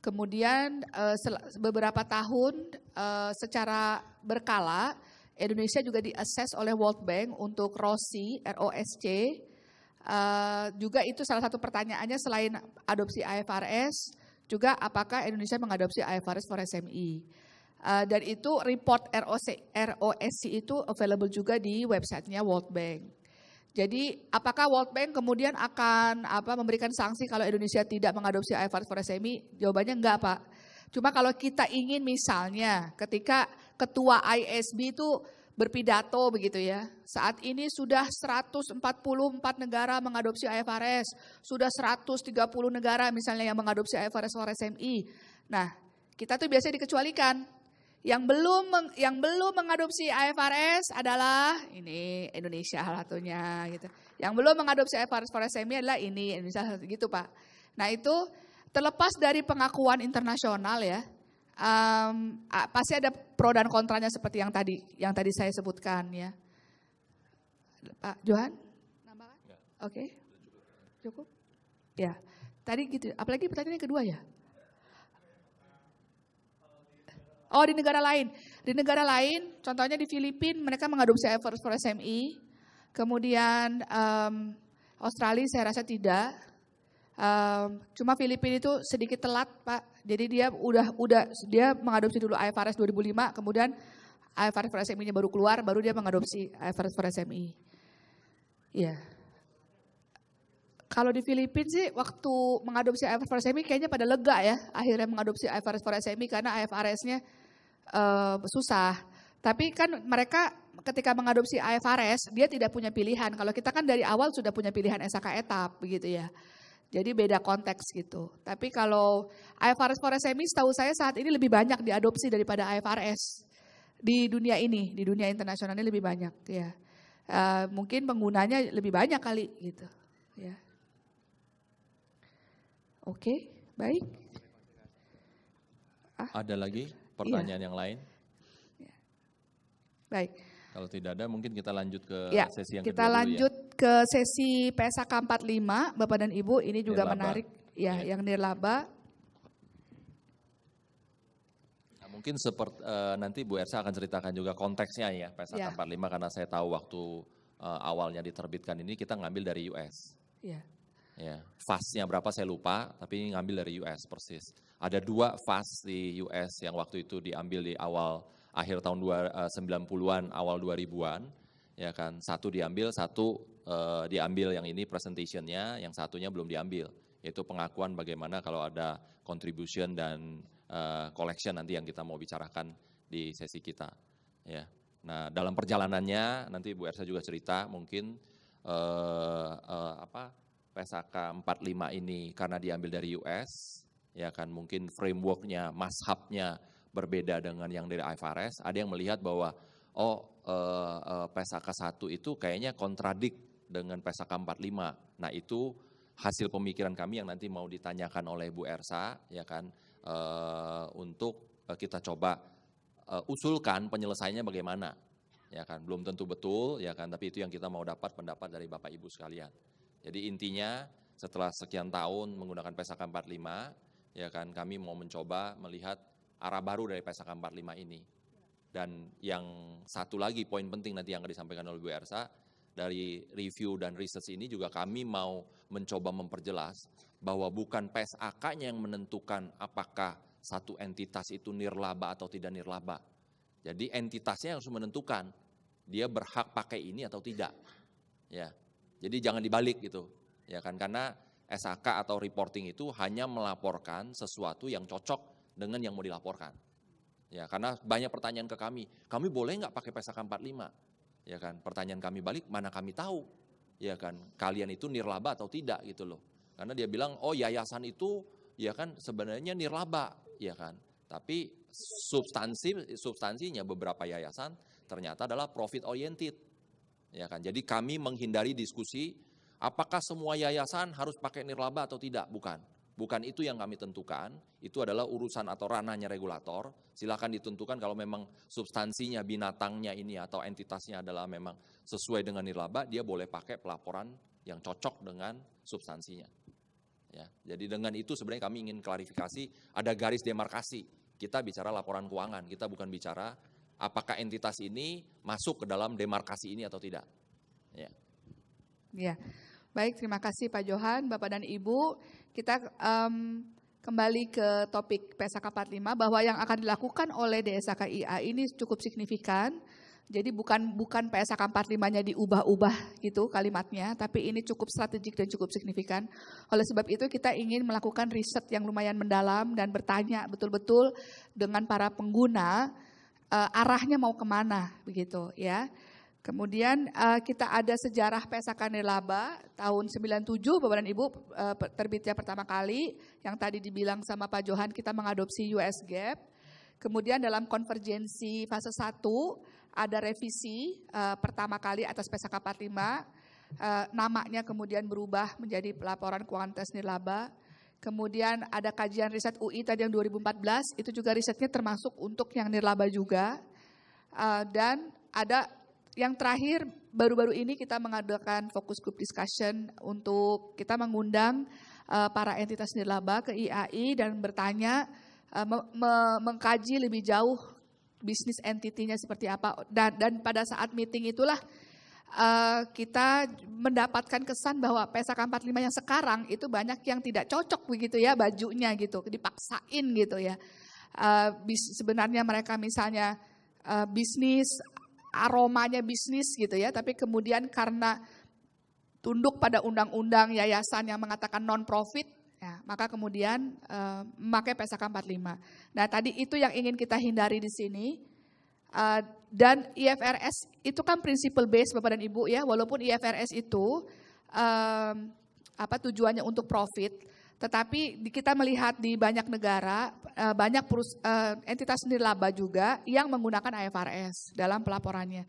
Kemudian uh, beberapa tahun uh, secara berkala Indonesia juga diakses oleh World Bank untuk ROSI, ROSC, Eh, juga itu salah satu pertanyaannya selain adopsi IFRS juga apakah Indonesia mengadopsi IFRS for SME. Uh, eh, dan itu report ROC, ROSC itu available juga di websitenya World Bank. Jadi apakah World Bank kemudian akan apa memberikan sanksi kalau Indonesia tidak mengadopsi IFRS for SME? Jawabannya enggak Pak. Cuma kalau kita ingin misalnya ketika ketua ISB itu berpidato begitu ya. Saat ini sudah 144 negara mengadopsi IFRS, sudah 130 negara misalnya yang mengadopsi IFRS oleh SMI. E. Nah, kita tuh biasanya dikecualikan. Yang belum yang belum mengadopsi IFRS adalah ini Indonesia salah satunya gitu. Yang belum mengadopsi IFRS for SMI e adalah ini Indonesia gitu, Pak. Nah, itu terlepas dari pengakuan internasional ya, um, pasti ada pro dan kontranya seperti yang tadi yang tadi saya sebutkan ya. Pak Johan, nambahkan? Oke, okay. cukup. Ya, tadi gitu. Apalagi pertanyaan yang kedua ya. Oh di negara lain, di negara lain, contohnya di Filipina mereka mengadopsi Everest for SMI, kemudian um, Australia saya rasa tidak, Um, cuma Filipina itu sedikit telat, Pak. Jadi dia udah udah dia mengadopsi dulu IFRS 2005, kemudian IFRS for SMI-nya baru keluar, baru dia mengadopsi IFRS for SMI. Iya. Yeah. Kalau di Filipina sih waktu mengadopsi IFRS for SMI kayaknya pada lega ya, akhirnya mengadopsi IFRS for SMI karena IFRS-nya um, susah. Tapi kan mereka ketika mengadopsi IFRS, dia tidak punya pilihan. Kalau kita kan dari awal sudah punya pilihan SKE etap begitu ya. Jadi beda konteks gitu. Tapi kalau IFRS SME setahu saya saat ini lebih banyak diadopsi daripada IFRS di dunia ini, di dunia internasionalnya lebih banyak ya. Uh, mungkin penggunanya lebih banyak kali gitu ya. Oke, okay, baik. Ah, Ada lagi iya. pertanyaan iya. yang lain? Baik. Kalau tidak ada mungkin kita lanjut ke ya, sesi yang kita ya. lanjut ya. ke sesi PSK 45 Bapak dan Ibu ini juga nirlaba. menarik ya, ya yang nirlaba. Nah, mungkin seperti uh, eh, nanti Bu Ersa akan ceritakan juga konteksnya ya PSK ya. 45 karena saya tahu waktu uh, awalnya diterbitkan ini kita ngambil dari US. Ya. Ya, fasnya berapa saya lupa, tapi ngambil dari US persis. Ada dua fas di US yang waktu itu diambil di awal akhir tahun 90-an, eh, awal 2000-an, ya kan. Satu diambil, satu uh, diambil yang ini presentationnya, yang satunya belum diambil. Yaitu pengakuan bagaimana kalau ada contribution dan uh, collection nanti yang kita mau bicarakan di sesi kita. Ya. Nah, dalam perjalanannya nanti Bu Ersa juga cerita mungkin eh, uh, apa PSAK 45 ini karena diambil dari US ya kan mungkin frameworknya, mashabnya berbeda dengan yang dari IFRS. Ada yang melihat bahwa oh eh, eh PSAK 1 itu kayaknya kontradik dengan puluh 45. Nah itu hasil pemikiran kami yang nanti mau ditanyakan oleh Bu Ersa ya kan eh, untuk eh, kita coba eh, usulkan penyelesaiannya bagaimana ya kan belum tentu betul ya kan tapi itu yang kita mau dapat pendapat dari Bapak Ibu sekalian. Jadi intinya setelah sekian tahun menggunakan puluh 45 ya kan kami mau mencoba melihat arah baru dari PSAK 45 ini. Dan yang satu lagi poin penting nanti yang akan disampaikan oleh Bu Ersa, dari review dan research ini juga kami mau mencoba memperjelas bahwa bukan PSAK-nya yang menentukan apakah satu entitas itu nirlaba atau tidak nirlaba. Jadi entitasnya yang harus menentukan dia berhak pakai ini atau tidak. Ya. Jadi jangan dibalik gitu. Ya kan karena SAK atau reporting itu hanya melaporkan sesuatu yang cocok dengan yang mau dilaporkan. Ya, karena banyak pertanyaan ke kami, kami boleh nggak pakai PSK 45? Ya kan, pertanyaan kami balik, mana kami tahu? Ya kan, kalian itu nirlaba atau tidak gitu loh. Karena dia bilang, oh yayasan itu ya kan sebenarnya nirlaba, ya kan. Tapi substansi substansinya beberapa yayasan ternyata adalah profit oriented. Ya kan. Jadi kami menghindari diskusi apakah semua yayasan harus pakai nirlaba atau tidak, bukan bukan itu yang kami tentukan, itu adalah urusan atau ranahnya regulator. Silakan ditentukan kalau memang substansinya, binatangnya ini atau entitasnya adalah memang sesuai dengan nirlaba, dia boleh pakai pelaporan yang cocok dengan substansinya. Ya, jadi dengan itu sebenarnya kami ingin klarifikasi ada garis demarkasi. Kita bicara laporan keuangan, kita bukan bicara apakah entitas ini masuk ke dalam demarkasi ini atau tidak. Ya. Ya. Baik, terima kasih Pak Johan, Bapak dan Ibu. Kita um, kembali ke topik PSK 45 bahwa yang akan dilakukan oleh DSKIA ini cukup signifikan. Jadi bukan bukan PSK 45-nya diubah-ubah gitu kalimatnya, tapi ini cukup strategik dan cukup signifikan. Oleh sebab itu kita ingin melakukan riset yang lumayan mendalam dan bertanya betul-betul dengan para pengguna uh, arahnya mau kemana begitu ya. Kemudian uh, kita ada sejarah Pesta Kandelaba tahun 97 Bapak dan Ibu uh, terbitnya pertama kali yang tadi dibilang sama Pak Johan kita mengadopsi US Gap. Kemudian dalam konvergensi fase 1 ada revisi uh, pertama kali atas Pesta 45 uh, namanya kemudian berubah menjadi pelaporan keuangan tes nilaba. Kemudian ada kajian riset UI tadi yang 2014 itu juga risetnya termasuk untuk yang nirlaba juga. Uh, dan ada yang terakhir, baru-baru ini kita mengadakan fokus group discussion untuk kita mengundang uh, para entitas nirlaba ke IAI dan bertanya, uh, me me mengkaji lebih jauh bisnis entitinya seperti apa. Dan, dan pada saat meeting itulah uh, kita mendapatkan kesan bahwa PSK 45 yang sekarang itu banyak yang tidak cocok begitu ya bajunya gitu, dipaksain gitu ya. Uh, sebenarnya mereka misalnya uh, bisnis aromanya bisnis gitu ya, tapi kemudian karena tunduk pada undang-undang yayasan yang mengatakan non profit, ya, maka kemudian uh, memakai PSK 45. Nah tadi itu yang ingin kita hindari di sini. Uh, dan IFRS itu kan principle base Bapak dan Ibu ya, walaupun IFRS itu um, apa tujuannya untuk profit, tetapi kita melihat di banyak negara, eh, banyak perus, eh, entitas nirlaba juga yang menggunakan IFRS dalam pelaporannya.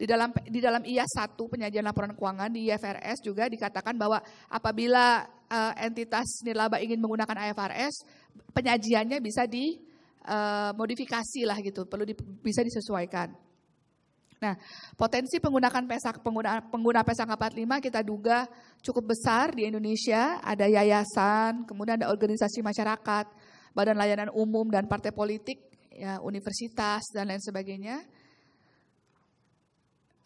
Di dalam di dalam IAS 1 penyajian laporan keuangan di IFRS juga dikatakan bahwa apabila eh, entitas nirlaba ingin menggunakan IFRS, penyajiannya bisa dimodifikasi lah gitu, perlu di, bisa disesuaikan. Nah, potensi penggunaan pesak pengguna pengguna pesak 45 kita duga cukup besar di Indonesia. Ada yayasan, kemudian ada organisasi masyarakat, badan layanan umum dan partai politik, ya, universitas dan lain sebagainya.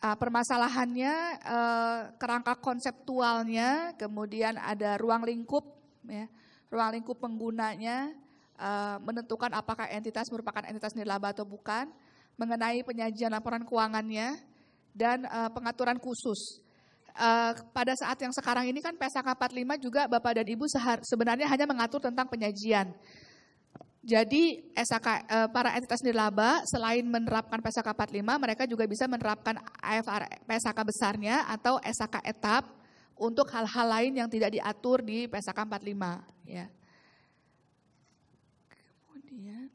Uh, permasalahannya uh, kerangka konseptualnya, kemudian ada ruang lingkup, ya, ruang lingkup penggunanya eh, menentukan apakah entitas merupakan entitas nirlaba atau bukan mengenai penyajian laporan keuangannya dan uh, pengaturan khusus. Uh, pada saat yang sekarang ini kan PSK 45 juga Bapak dan Ibu sebenarnya hanya mengatur tentang penyajian. Jadi SAK, uh, eh, para entitas nirlaba selain menerapkan PSK 45, mereka juga bisa menerapkan AFR PSK besarnya atau SAK etap untuk hal-hal lain yang tidak diatur di PSK 45. Ya. Kemudian,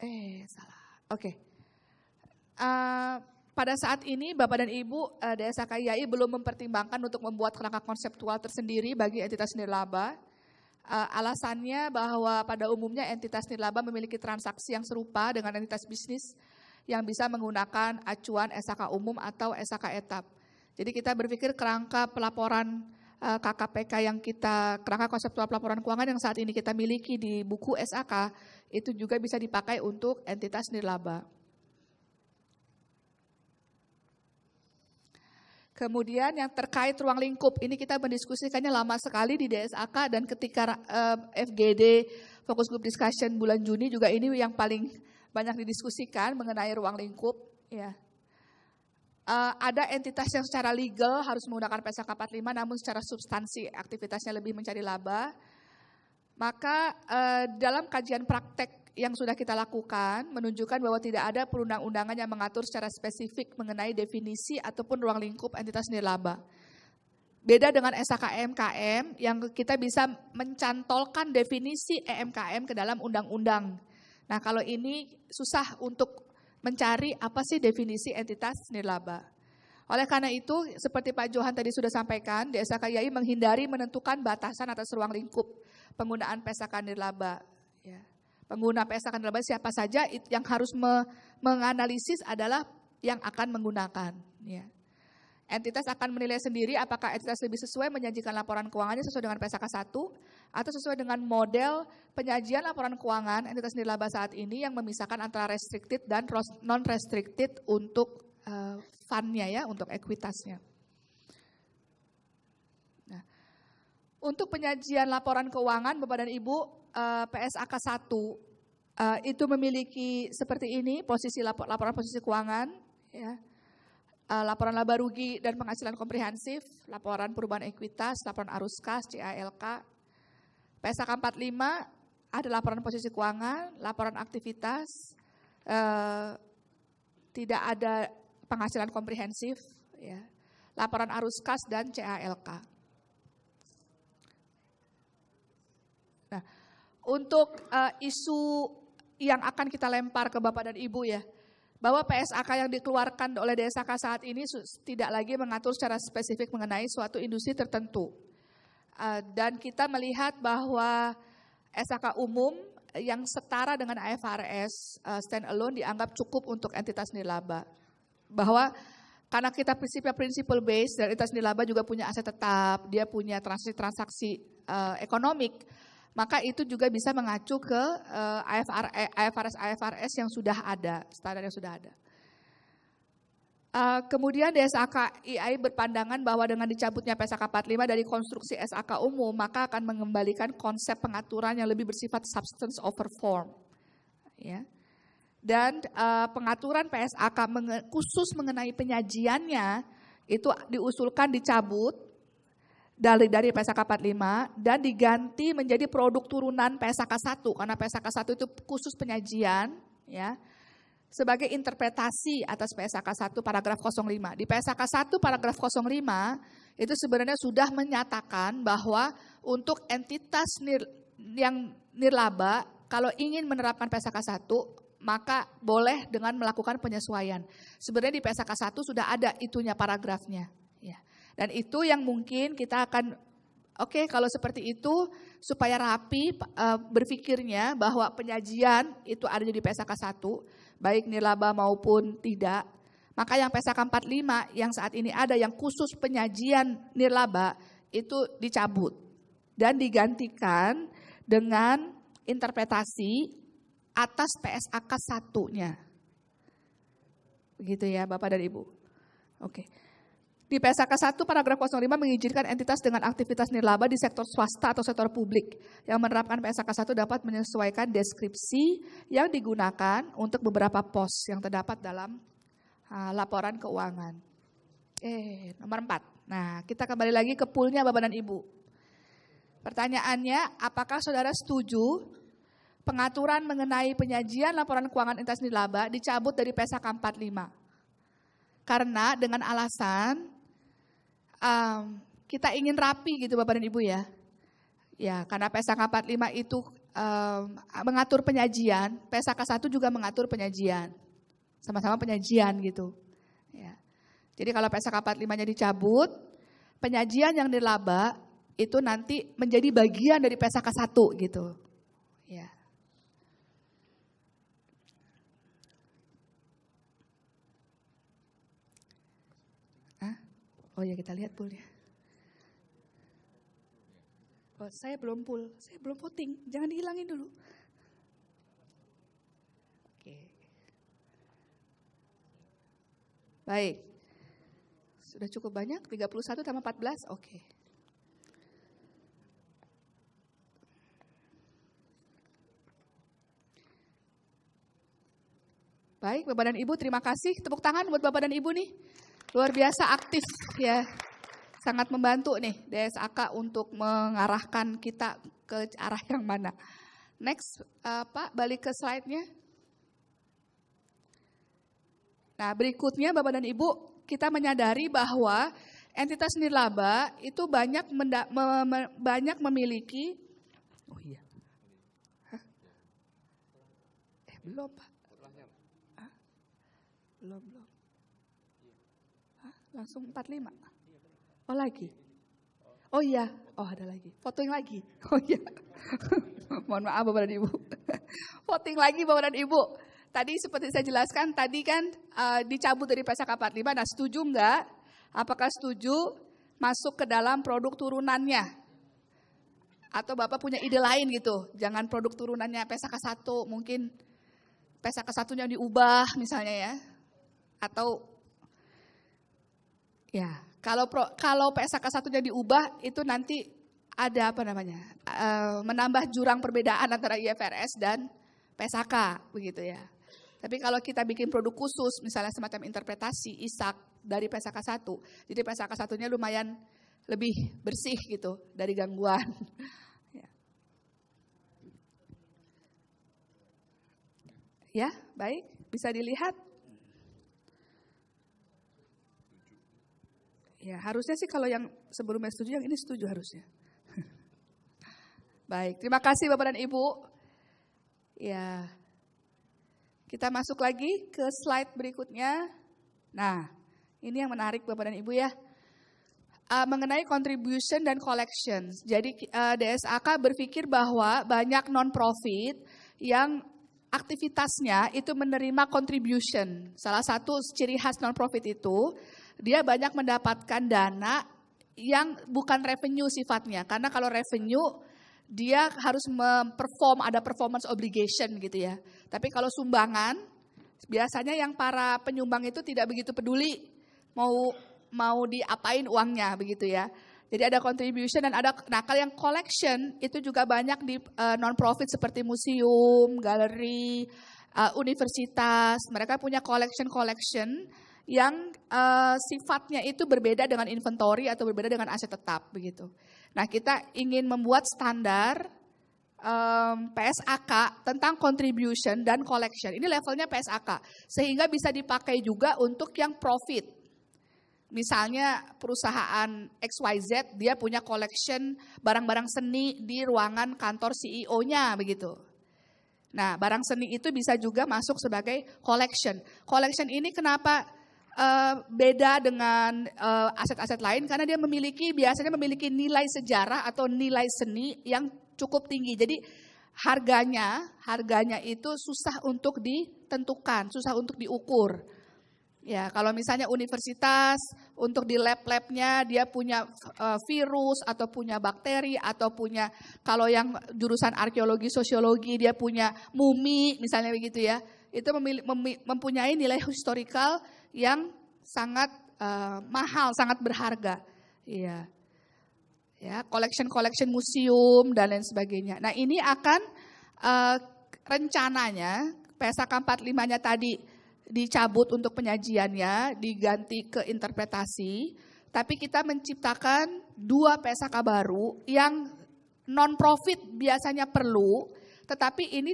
eh salah, oke. Okay. Eh, pada saat ini Bapak dan Ibu uh, eh, KIAI belum mempertimbangkan untuk membuat kerangka konseptual tersendiri bagi entitas nirlaba. Uh, alasannya bahwa pada umumnya entitas nirlaba memiliki transaksi yang serupa dengan entitas bisnis yang bisa menggunakan acuan SKK umum atau SKK etap. Jadi kita berpikir kerangka pelaporan KKPK yang kita kerangka konseptual pelaporan keuangan yang saat ini kita miliki di buku SAK itu juga bisa dipakai untuk entitas nirlaba. Kemudian yang terkait ruang lingkup, ini kita mendiskusikannya lama sekali di DSAK dan ketika eh, FGD fokus group discussion bulan Juni juga ini yang paling banyak didiskusikan mengenai ruang lingkup. Ya. Eh, ada entitas yang secara legal harus menggunakan PSK 45 namun secara substansi aktivitasnya lebih mencari laba. Maka eh, dalam kajian praktek yang sudah kita lakukan menunjukkan bahwa tidak ada perundang-undangan yang mengatur secara spesifik mengenai definisi ataupun ruang lingkup entitas nirlaba. Beda dengan SKMKM yang kita bisa mencantolkan definisi EMKM ke dalam undang-undang. Nah, kalau ini susah untuk mencari apa sih definisi entitas nirlaba. Oleh karena itu, seperti Pak Johan tadi sudah sampaikan, di SKYI menghindari menentukan batasan atas ruang lingkup penggunaan pesakan nirlaba. Ya pengguna PS akan dalam siapa saja yang harus me menganalisis adalah yang akan menggunakan. Ya. Entitas akan menilai sendiri apakah entitas lebih sesuai menyajikan laporan keuangannya sesuai dengan PSK 1 atau sesuai dengan model penyajian laporan keuangan entitas nilai laba saat ini yang memisahkan antara restricted dan non restricted untuk uh, fund-nya ya, untuk ekuitasnya. Nah, untuk penyajian laporan keuangan Bapak dan Ibu uh, eh, PSAK 1 uh, eh, itu memiliki seperti ini posisi lapor, laporan posisi keuangan, ya. Uh, laporan laba rugi dan penghasilan komprehensif, laporan perubahan ekuitas, laporan arus kas, CALK. PSAK 45 ada laporan posisi keuangan, laporan aktivitas, uh, tidak ada penghasilan komprehensif, ya, laporan arus kas dan CALK. untuk uh, isu yang akan kita lempar ke Bapak dan Ibu ya. Bahwa PSAK yang dikeluarkan oleh DSAK saat ini tidak lagi mengatur secara spesifik mengenai suatu industri tertentu. Eh, dan kita melihat bahwa SAK umum yang setara dengan AFRS eh, stand alone dianggap cukup untuk entitas nilaba. Bahwa karena kita prinsipnya principle based dan entitas nilaba juga punya aset tetap, dia punya transaksi-transaksi uh, ekonomik maka itu juga bisa mengacu ke IFRS eh, e, IFRS yang sudah ada, standar yang sudah ada. Eh, kemudian DSAK IAI berpandangan bahwa dengan dicabutnya PSK 45 dari konstruksi SAK umum, maka akan mengembalikan konsep pengaturan yang lebih bersifat substance over form. Ya. Dan eh, pengaturan PSAK menge khusus mengenai penyajiannya itu diusulkan dicabut dari dari PSK 45 dan diganti menjadi produk turunan PSK 1 karena PSK 1 itu khusus penyajian ya sebagai interpretasi atas PSK 1 paragraf 05. Di PSK 1 paragraf 05 itu sebenarnya sudah menyatakan bahwa untuk entitas nir, yang nirlaba kalau ingin menerapkan PSK 1 maka boleh dengan melakukan penyesuaian. Sebenarnya di PSK 1 sudah ada itunya paragrafnya. Dan itu yang mungkin kita akan Oke, okay, kalau seperti itu supaya rapi uh, berpikirnya bahwa penyajian itu ada di PSK 1, baik nirlaba maupun tidak. Maka yang PSK 45 yang saat ini ada yang khusus penyajian nirlaba itu dicabut dan digantikan dengan interpretasi atas PSAK satunya. Begitu ya Bapak dan Ibu. Oke. Okay. Di PSK 1 paragraf 05 mengizinkan entitas dengan aktivitas nirlaba di sektor swasta atau sektor publik yang menerapkan PSK 1 dapat menyesuaikan deskripsi yang digunakan untuk beberapa pos yang terdapat dalam uh, laporan keuangan. Eh, nomor 4. Nah, kita kembali lagi ke poolnya Bapak dan Ibu. Pertanyaannya, apakah saudara setuju pengaturan mengenai penyajian laporan keuangan entitas nirlaba dicabut dari PSK 45? Karena dengan alasan um, kita ingin rapi gitu Bapak dan Ibu ya. Ya, karena Pesaka 45 itu um, mengatur penyajian, Pesaka 1 juga mengatur penyajian. Sama-sama penyajian gitu. Ya. Jadi kalau Pesaka 45-nya dicabut, penyajian yang dilaba itu nanti menjadi bagian dari Pesaka 1 gitu. Oh ya kita lihat poolnya. Oh, saya belum pool, saya belum voting. Jangan dihilangin dulu. Oke. Baik. Sudah cukup banyak? 31 tambah 14? Oke. Baik, Bapak dan Ibu, terima kasih. Tepuk tangan buat Bapak dan Ibu nih luar biasa aktif ya. Sangat membantu nih DSAK untuk mengarahkan kita ke arah yang mana. Next, uh, Pak, balik ke slide-nya. Nah, berikutnya Bapak dan Ibu, kita menyadari bahwa entitas nirlaba itu banyak menda, me, me, banyak memiliki Oh iya. Hah? Eh, belum, Pak. Belum, belum langsung 45. Oh lagi. Oh iya, oh ada lagi. Voting lagi. Oh iya. Mohon maaf Bapak dan Ibu. Voting lagi Bapak dan Ibu. Tadi seperti saya jelaskan, tadi kan uh, dicabut dari PSK 45. Nah setuju enggak? Apakah setuju masuk ke dalam produk turunannya? Atau Bapak punya ide lain gitu? Jangan produk turunannya PSK 1 mungkin PSK satunya diubah misalnya ya. Atau Ya, kalau pro, kalau PSK satunya diubah itu nanti ada apa namanya? Uh, menambah jurang perbedaan antara IFRS dan PSK begitu ya. Tapi kalau kita bikin produk khusus misalnya semacam interpretasi ISAK dari PSK 1, jadi PSK satunya lumayan lebih bersih gitu dari gangguan. Ya. ya, baik, bisa dilihat. Ya, harusnya sih kalau yang sebelumnya setuju, yang ini setuju harusnya. Baik, terima kasih Bapak dan Ibu. Ya. Kita masuk lagi ke slide berikutnya. Nah, ini yang menarik Bapak dan Ibu ya. Uh, mengenai contribution dan collection. Jadi uh, eh, DSAK berpikir bahwa banyak non-profit yang aktivitasnya itu menerima contribution. Salah satu ciri khas non-profit itu dia banyak mendapatkan dana yang bukan revenue sifatnya. Karena kalau revenue dia harus memperform ada performance obligation gitu ya. Tapi kalau sumbangan biasanya yang para penyumbang itu tidak begitu peduli mau mau diapain uangnya begitu ya. Jadi ada contribution dan ada nakal yang collection itu juga banyak di uh, eh, non profit seperti museum, galeri, uh, universitas, mereka punya collection collection yang uh, sifatnya itu berbeda dengan inventory atau berbeda dengan aset tetap begitu. Nah kita ingin membuat standar um, PSAK tentang contribution dan collection. Ini levelnya PSAK, sehingga bisa dipakai juga untuk yang profit. Misalnya perusahaan XYZ dia punya collection barang-barang seni di ruangan kantor CEO-nya begitu. Nah, barang seni itu bisa juga masuk sebagai collection. Collection ini kenapa uh, beda dengan eh, aset-aset uh, lain karena dia memiliki biasanya memiliki nilai sejarah atau nilai seni yang cukup tinggi. Jadi harganya harganya itu susah untuk ditentukan, susah untuk diukur. Ya, kalau misalnya universitas untuk di lab-labnya dia punya eh, virus atau punya bakteri atau punya kalau yang jurusan arkeologi sosiologi dia punya mumi misalnya begitu ya. Itu mempunyai nilai historikal yang sangat uh, mahal, sangat berharga. Iya. Ya, collection-collection museum dan lain sebagainya. Nah, ini akan uh, rencananya PSK 45-nya tadi dicabut untuk penyajiannya, diganti ke interpretasi, tapi kita menciptakan dua PSK baru yang non profit biasanya perlu, tetapi ini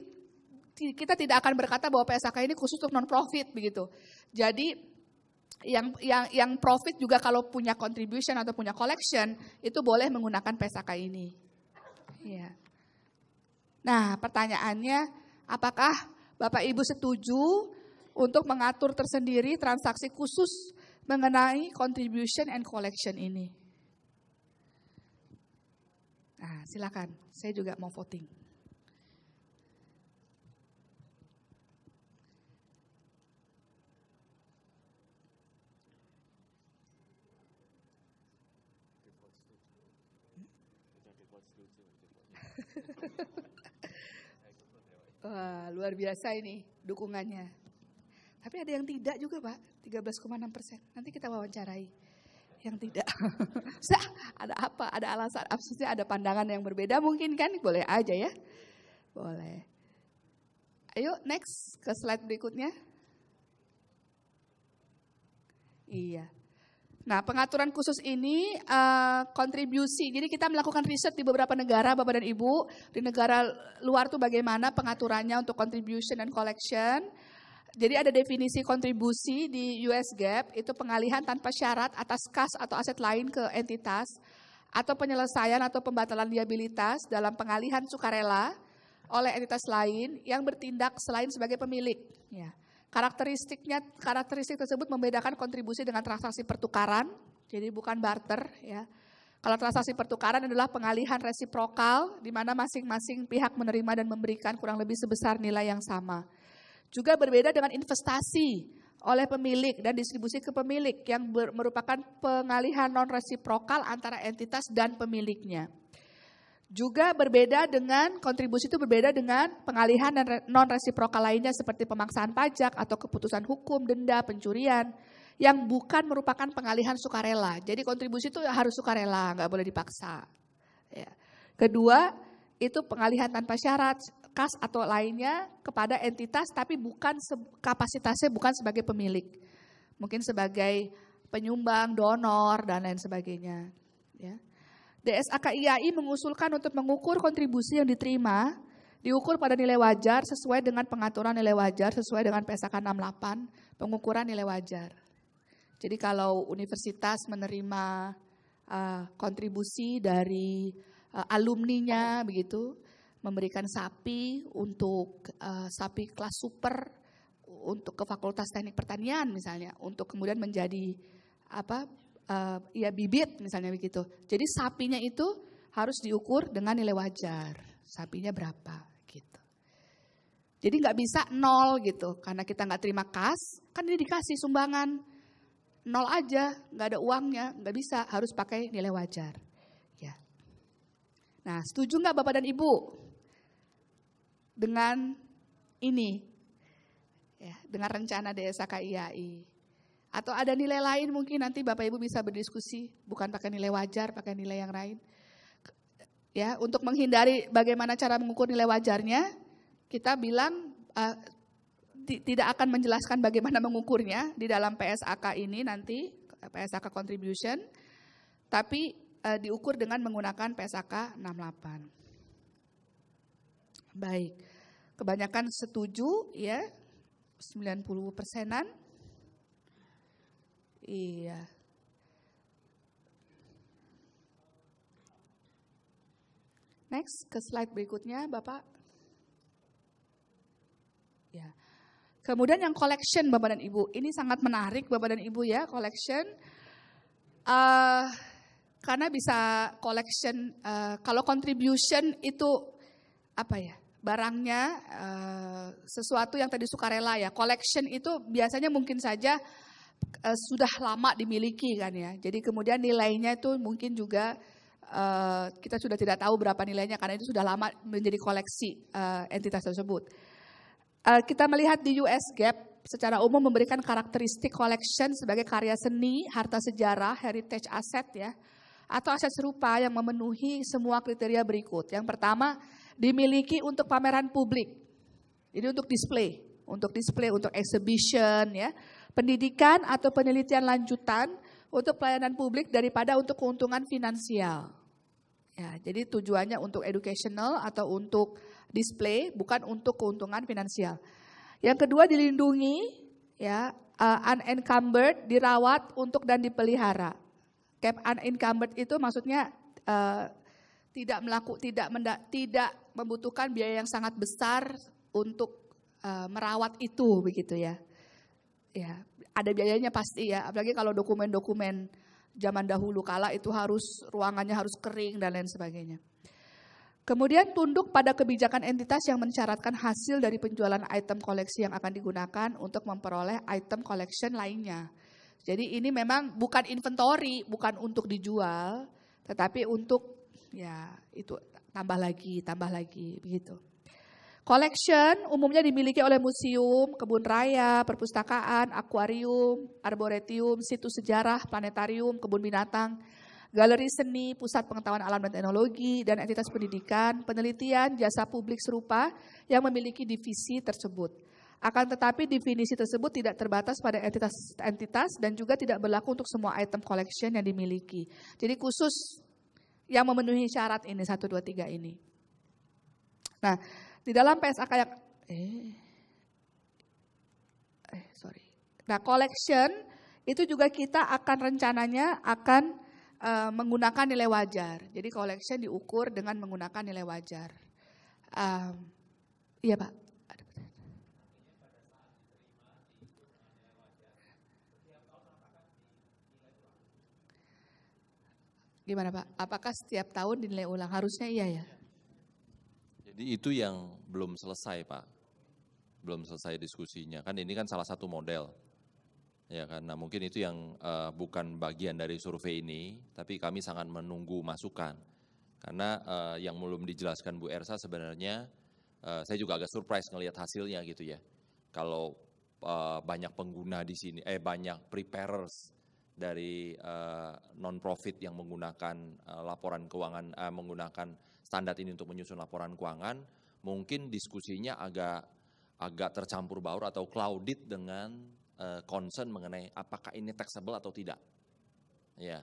kita tidak akan berkata bahwa PSK ini khusus untuk non profit begitu. Jadi yang yang yang profit juga kalau punya contribution atau punya collection itu boleh menggunakan PSK ini. Ya. Nah, pertanyaannya apakah Bapak Ibu setuju untuk mengatur tersendiri transaksi khusus mengenai contribution and collection ini? Nah, silakan. Saya juga mau voting. Wah, luar biasa ini dukungannya. Tapi ada yang tidak juga Pak, 13,6 persen. Nanti kita wawancarai yang tidak. Sah, ada apa? Ada alasan Absolutnya ada pandangan yang berbeda mungkin kan? Boleh aja ya. Boleh. Ayo next ke slide berikutnya. Iya. Nah, pengaturan khusus ini uh, kontribusi. Jadi kita melakukan riset di beberapa negara, Bapak dan Ibu. Di negara luar tuh bagaimana pengaturannya untuk contribution dan collection. Jadi ada definisi kontribusi di US GAAP, itu pengalihan tanpa syarat atas kas atau aset lain ke entitas, atau penyelesaian atau pembatalan liabilitas dalam pengalihan sukarela oleh entitas lain yang bertindak selain sebagai pemilik. Ya. Karakteristiknya, karakteristik tersebut membedakan kontribusi dengan transaksi pertukaran, jadi bukan barter ya. Kalau transaksi pertukaran adalah pengalihan resiprokal di mana masing-masing pihak menerima dan memberikan kurang lebih sebesar nilai yang sama. Juga berbeda dengan investasi oleh pemilik dan distribusi ke pemilik yang merupakan pengalihan non resiprokal antara entitas dan pemiliknya. Juga berbeda dengan kontribusi itu berbeda dengan pengalihan dan non resiprokal lainnya seperti pemaksaan pajak atau keputusan hukum, denda, pencurian yang bukan merupakan pengalihan sukarela. Jadi kontribusi itu harus sukarela, nggak boleh dipaksa. Ya. Kedua, itu pengalihan tanpa syarat kas atau lainnya kepada entitas tapi bukan kapasitasnya bukan sebagai pemilik. Mungkin sebagai penyumbang, donor dan lain sebagainya, ya. DSAKIAI mengusulkan untuk mengukur kontribusi yang diterima diukur pada nilai wajar sesuai dengan pengaturan nilai wajar sesuai dengan PSK 68 pengukuran nilai wajar. Jadi kalau universitas menerima eh, kontribusi dari uh, alumninya begitu memberikan sapi untuk uh, eh, sapi kelas super untuk ke Fakultas Teknik Pertanian misalnya untuk kemudian menjadi apa uh, ya bibit misalnya begitu. Jadi sapinya itu harus diukur dengan nilai wajar. Sapinya berapa gitu. Jadi nggak bisa nol gitu karena kita nggak terima kas, kan ini dikasih sumbangan nol aja, nggak ada uangnya, nggak bisa, harus pakai nilai wajar. Ya. Nah, setuju nggak bapak dan ibu dengan ini? Ya, dengan rencana Desa KIAI. Atau ada nilai lain mungkin nanti Bapak Ibu bisa berdiskusi, bukan pakai nilai wajar, pakai nilai yang lain. Ya, untuk menghindari bagaimana cara mengukur nilai wajarnya, kita bilang uh, tidak akan menjelaskan bagaimana mengukurnya di dalam PSAK ini nanti, PSAK contribution, tapi uh, diukur dengan menggunakan PSAK 68. Baik. Kebanyakan setuju ya, 90 persenan Iya. Next, ke slide berikutnya, Bapak. Ya. Kemudian yang collection Bapak dan Ibu. Ini sangat menarik Bapak dan Ibu ya, collection. Uh, karena bisa collection, uh, kalau contribution itu apa ya, barangnya uh, sesuatu yang tadi sukarela ya. Collection itu biasanya mungkin saja uh, sudah lama dimiliki kan ya. Jadi kemudian nilainya itu mungkin juga uh, kita sudah tidak tahu berapa nilainya karena itu sudah lama menjadi koleksi uh, entitas tersebut. Uh, kita melihat di US Gap secara umum memberikan karakteristik collection sebagai karya seni, harta sejarah, heritage asset ya, atau aset serupa yang memenuhi semua kriteria berikut. Yang pertama, dimiliki untuk pameran publik. Jadi untuk display, untuk display, untuk exhibition ya, pendidikan atau penelitian lanjutan untuk pelayanan publik daripada untuk keuntungan finansial. Ya, jadi tujuannya untuk educational atau untuk display, bukan untuk keuntungan finansial. Yang kedua dilindungi, ya, uh, unencumbered, dirawat untuk dan dipelihara. Cap unencumbered itu maksudnya uh, tidak melaku, tidak menda, tidak membutuhkan biaya yang sangat besar untuk uh, merawat itu, begitu ya ya ada biayanya pasti ya apalagi kalau dokumen-dokumen zaman dahulu kala itu harus ruangannya harus kering dan lain sebagainya. Kemudian tunduk pada kebijakan entitas yang mensyaratkan hasil dari penjualan item koleksi yang akan digunakan untuk memperoleh item collection lainnya. Jadi ini memang bukan inventory, bukan untuk dijual, tetapi untuk ya itu tambah lagi, tambah lagi begitu. Collection umumnya dimiliki oleh museum, kebun raya, perpustakaan, akuarium, arboretium, situs sejarah, planetarium, kebun binatang, galeri seni, pusat pengetahuan alam dan teknologi, dan entitas pendidikan, penelitian, jasa publik serupa yang memiliki divisi tersebut. Akan tetapi definisi tersebut tidak terbatas pada entitas-entitas dan juga tidak berlaku untuk semua item collection yang dimiliki. Jadi khusus yang memenuhi syarat ini 1 2 3 ini. Nah, di dalam PSAK yang eh, eh sorry. Nah collection itu juga kita akan rencananya akan uh, menggunakan nilai wajar. Jadi collection diukur dengan menggunakan nilai wajar. Um, iya pak. Gimana Pak? Apakah setiap tahun dinilai ulang? Harusnya iya ya? Jadi itu yang belum selesai Pak, belum selesai diskusinya. Kan ini kan salah satu model, ya kan. Nah mungkin itu yang uh, bukan bagian dari survei ini, tapi kami sangat menunggu masukan. Karena uh, yang belum dijelaskan Bu Ersa sebenarnya, uh, saya juga agak surprise ngelihat hasilnya gitu ya. Kalau uh, banyak pengguna di sini, eh banyak preparers dari uh, non profit yang menggunakan uh, laporan keuangan, uh, menggunakan standar ini untuk menyusun laporan keuangan, mungkin diskusinya agak agak tercampur baur atau clouded dengan uh, concern mengenai apakah ini taxable atau tidak. Ya.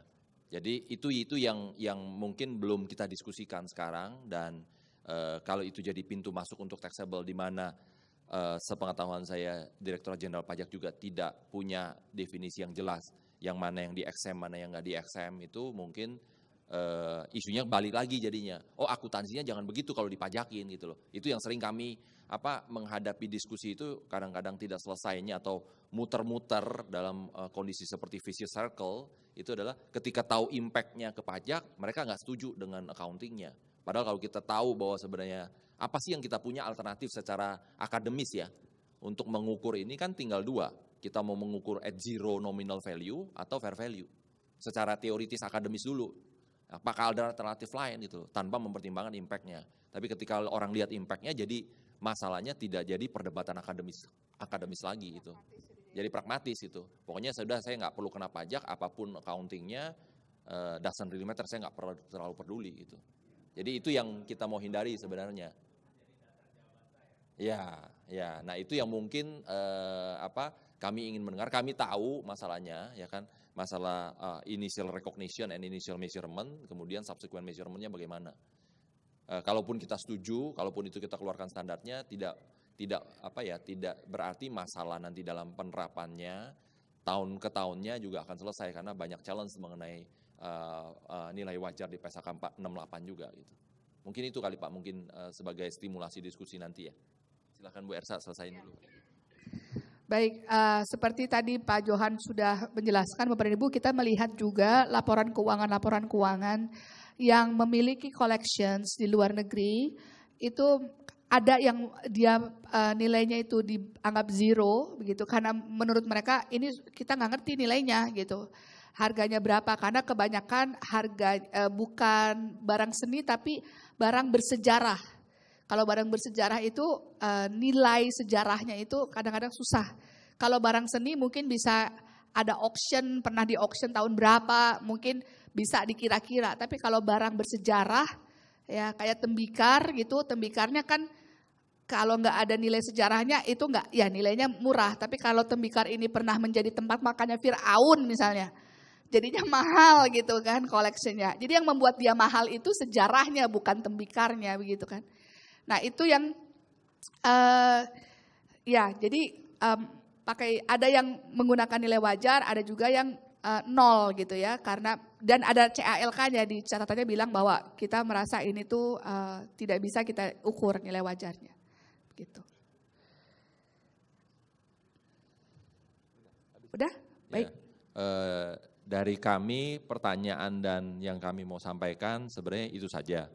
Jadi itu itu yang yang mungkin belum kita diskusikan sekarang dan uh, kalau itu jadi pintu masuk untuk taxable di mana uh, sepengetahuan saya Direktur Jenderal Pajak juga tidak punya definisi yang jelas yang mana yang di XM mana yang nggak di XM itu mungkin uh, isunya balik lagi jadinya. Oh akuntansinya jangan begitu kalau dipajakin gitu loh. Itu yang sering kami apa menghadapi diskusi itu kadang-kadang tidak selesainya atau muter-muter dalam uh, kondisi seperti vicious circle itu adalah ketika tahu impactnya ke pajak mereka nggak setuju dengan accountingnya. Padahal kalau kita tahu bahwa sebenarnya apa sih yang kita punya alternatif secara akademis ya untuk mengukur ini kan tinggal dua. Kita mau mengukur at zero nominal value atau fair value. Secara teoritis akademis dulu Apakah ada alternatif lain itu tanpa mempertimbangkan impactnya. Tapi ketika orang lihat impactnya jadi masalahnya tidak jadi perdebatan akademis akademis lagi itu Jadi pragmatis itu. Pokoknya sudah saya nggak perlu kena pajak apapun accountingnya eh, dasar really matter saya nggak perlu terlalu peduli gitu. Jadi itu yang kita mau hindari sebenarnya. Ya, ya. Nah itu yang mungkin eh, apa kami ingin mendengar. Kami tahu masalahnya, ya kan masalah uh, initial recognition and initial measurement, kemudian subsequent measurementnya bagaimana. Uh, kalaupun kita setuju, kalaupun itu kita keluarkan standarnya, tidak tidak apa ya, tidak berarti masalah nanti dalam penerapannya tahun ke tahunnya juga akan selesai karena banyak challenge mengenai uh, uh, nilai wajar di PSK 68 juga gitu. Mungkin itu kali Pak, mungkin uh, sebagai stimulasi diskusi nanti ya. Silakan Bu Ersa selesaikan ya. dulu. Baik, uh, seperti tadi Pak Johan sudah menjelaskan Bapak dan Ibu, kita melihat juga laporan keuangan-laporan keuangan yang memiliki collections di luar negeri itu ada yang dia uh, nilainya itu dianggap zero begitu karena menurut mereka ini kita nggak ngerti nilainya gitu harganya berapa karena kebanyakan harga uh, bukan barang seni tapi barang bersejarah kalau barang bersejarah itu eh, nilai sejarahnya itu kadang-kadang susah. Kalau barang seni mungkin bisa ada auction, pernah di auction tahun berapa, mungkin bisa dikira-kira. Tapi kalau barang bersejarah, ya kayak tembikar gitu, tembikarnya kan kalau nggak ada nilai sejarahnya itu nggak, ya nilainya murah. Tapi kalau tembikar ini pernah menjadi tempat makannya Fir'aun misalnya, jadinya mahal gitu kan koleksinya. Jadi yang membuat dia mahal itu sejarahnya bukan tembikarnya begitu kan. Nah itu yang uh, ya jadi um, pakai ada yang menggunakan nilai wajar, ada juga yang uh, nol gitu ya karena dan ada CALK-nya di catatannya bilang bahwa kita merasa ini tuh uh, tidak bisa kita ukur nilai wajarnya gitu. Udah? Ya, Baik. Ya. Uh, dari kami pertanyaan dan yang kami mau sampaikan sebenarnya itu saja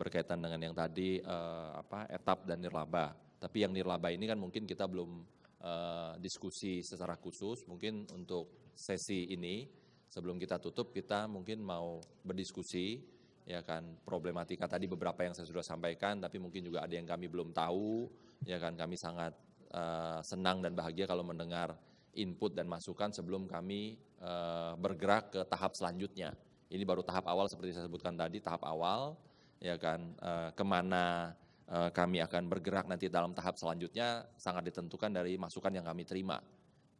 berkaitan dengan yang tadi uh, apa etap dan nirlaba. Tapi yang nirlaba ini kan mungkin kita belum uh, diskusi secara khusus. Mungkin untuk sesi ini sebelum kita tutup kita mungkin mau berdiskusi ya kan problematika tadi beberapa yang saya sudah sampaikan tapi mungkin juga ada yang kami belum tahu ya kan kami sangat uh, senang dan bahagia kalau mendengar input dan masukan sebelum kami uh, bergerak ke tahap selanjutnya. Ini baru tahap awal seperti saya sebutkan tadi, tahap awal ya kan eh, kemana eh, kami akan bergerak nanti dalam tahap selanjutnya sangat ditentukan dari masukan yang kami terima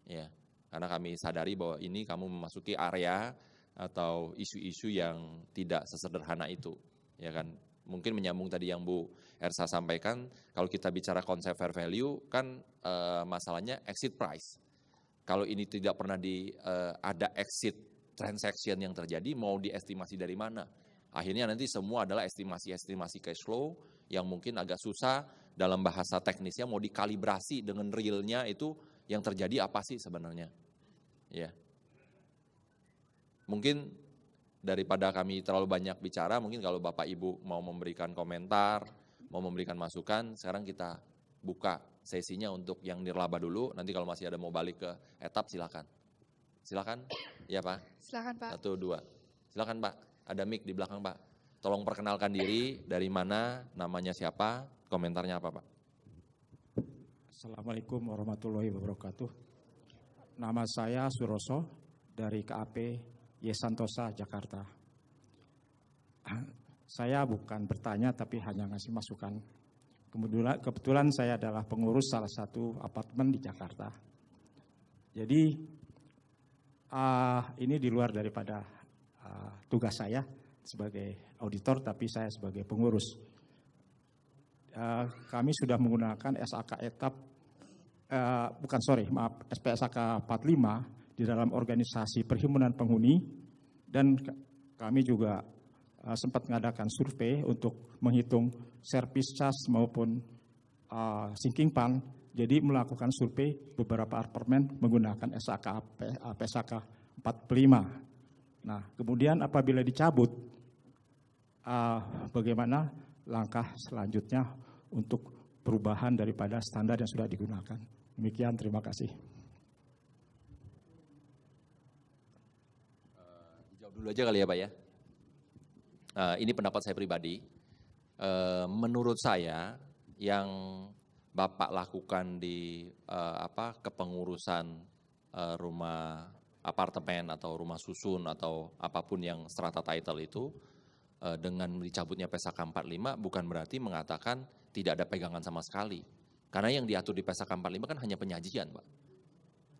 ya karena kami sadari bahwa ini kamu memasuki area atau isu-isu yang tidak sesederhana itu ya kan mungkin menyambung tadi yang Bu Ersa sampaikan kalau kita bicara konsep fair value kan eh, masalahnya exit price kalau ini tidak pernah di ada exit transaction yang terjadi mau diestimasi dari mana Akhirnya nanti semua adalah estimasi-estimasi cash flow yang mungkin agak susah dalam bahasa teknisnya mau dikalibrasi dengan realnya itu yang terjadi apa sih sebenarnya. Ya. Mungkin daripada kami terlalu banyak bicara, mungkin kalau Bapak Ibu mau memberikan komentar, mau memberikan masukan, sekarang kita buka sesinya untuk yang nirlaba dulu. Nanti kalau masih ada mau balik ke etap silakan. Silakan. ya Pak. Silakan, Pak. Satu, dua. Silakan, Pak ada mic di belakang Pak. Tolong perkenalkan diri, dari mana, namanya siapa, komentarnya apa Pak? Assalamualaikum warahmatullahi wabarakatuh. Nama saya Suroso dari KAP Yesantosa, Jakarta. Saya bukan bertanya tapi hanya ngasih masukan. Kebetulan, kebetulan saya adalah pengurus salah satu apartemen di Jakarta. Jadi uh, ini di luar daripada Ah, tugas saya sebagai auditor, tapi saya sebagai pengurus. Ah, kami sudah menggunakan SAK etap, ah, bukan sorry, maaf, SPSAK 45 di dalam organisasi perhimpunan penghuni, dan kami juga sempat mengadakan survei untuk menghitung service charge maupun sinking fund, jadi melakukan survei beberapa apartemen menggunakan SAK PSAK 45 Nah, kemudian apabila dicabut, uh, bagaimana langkah selanjutnya untuk perubahan daripada standar yang sudah digunakan. Demikian, terima kasih. Uh, dijawab dulu aja kali ya Pak ya. Uh, ini pendapat saya pribadi. Uh, menurut saya yang Bapak lakukan di uh, apa kepengurusan uh, rumah apartemen atau rumah susun atau apapun yang strata title itu eh, dengan dicabutnya PSK 45 bukan berarti mengatakan tidak ada pegangan sama sekali. Karena yang diatur di PSK 45 kan hanya penyajian, Pak.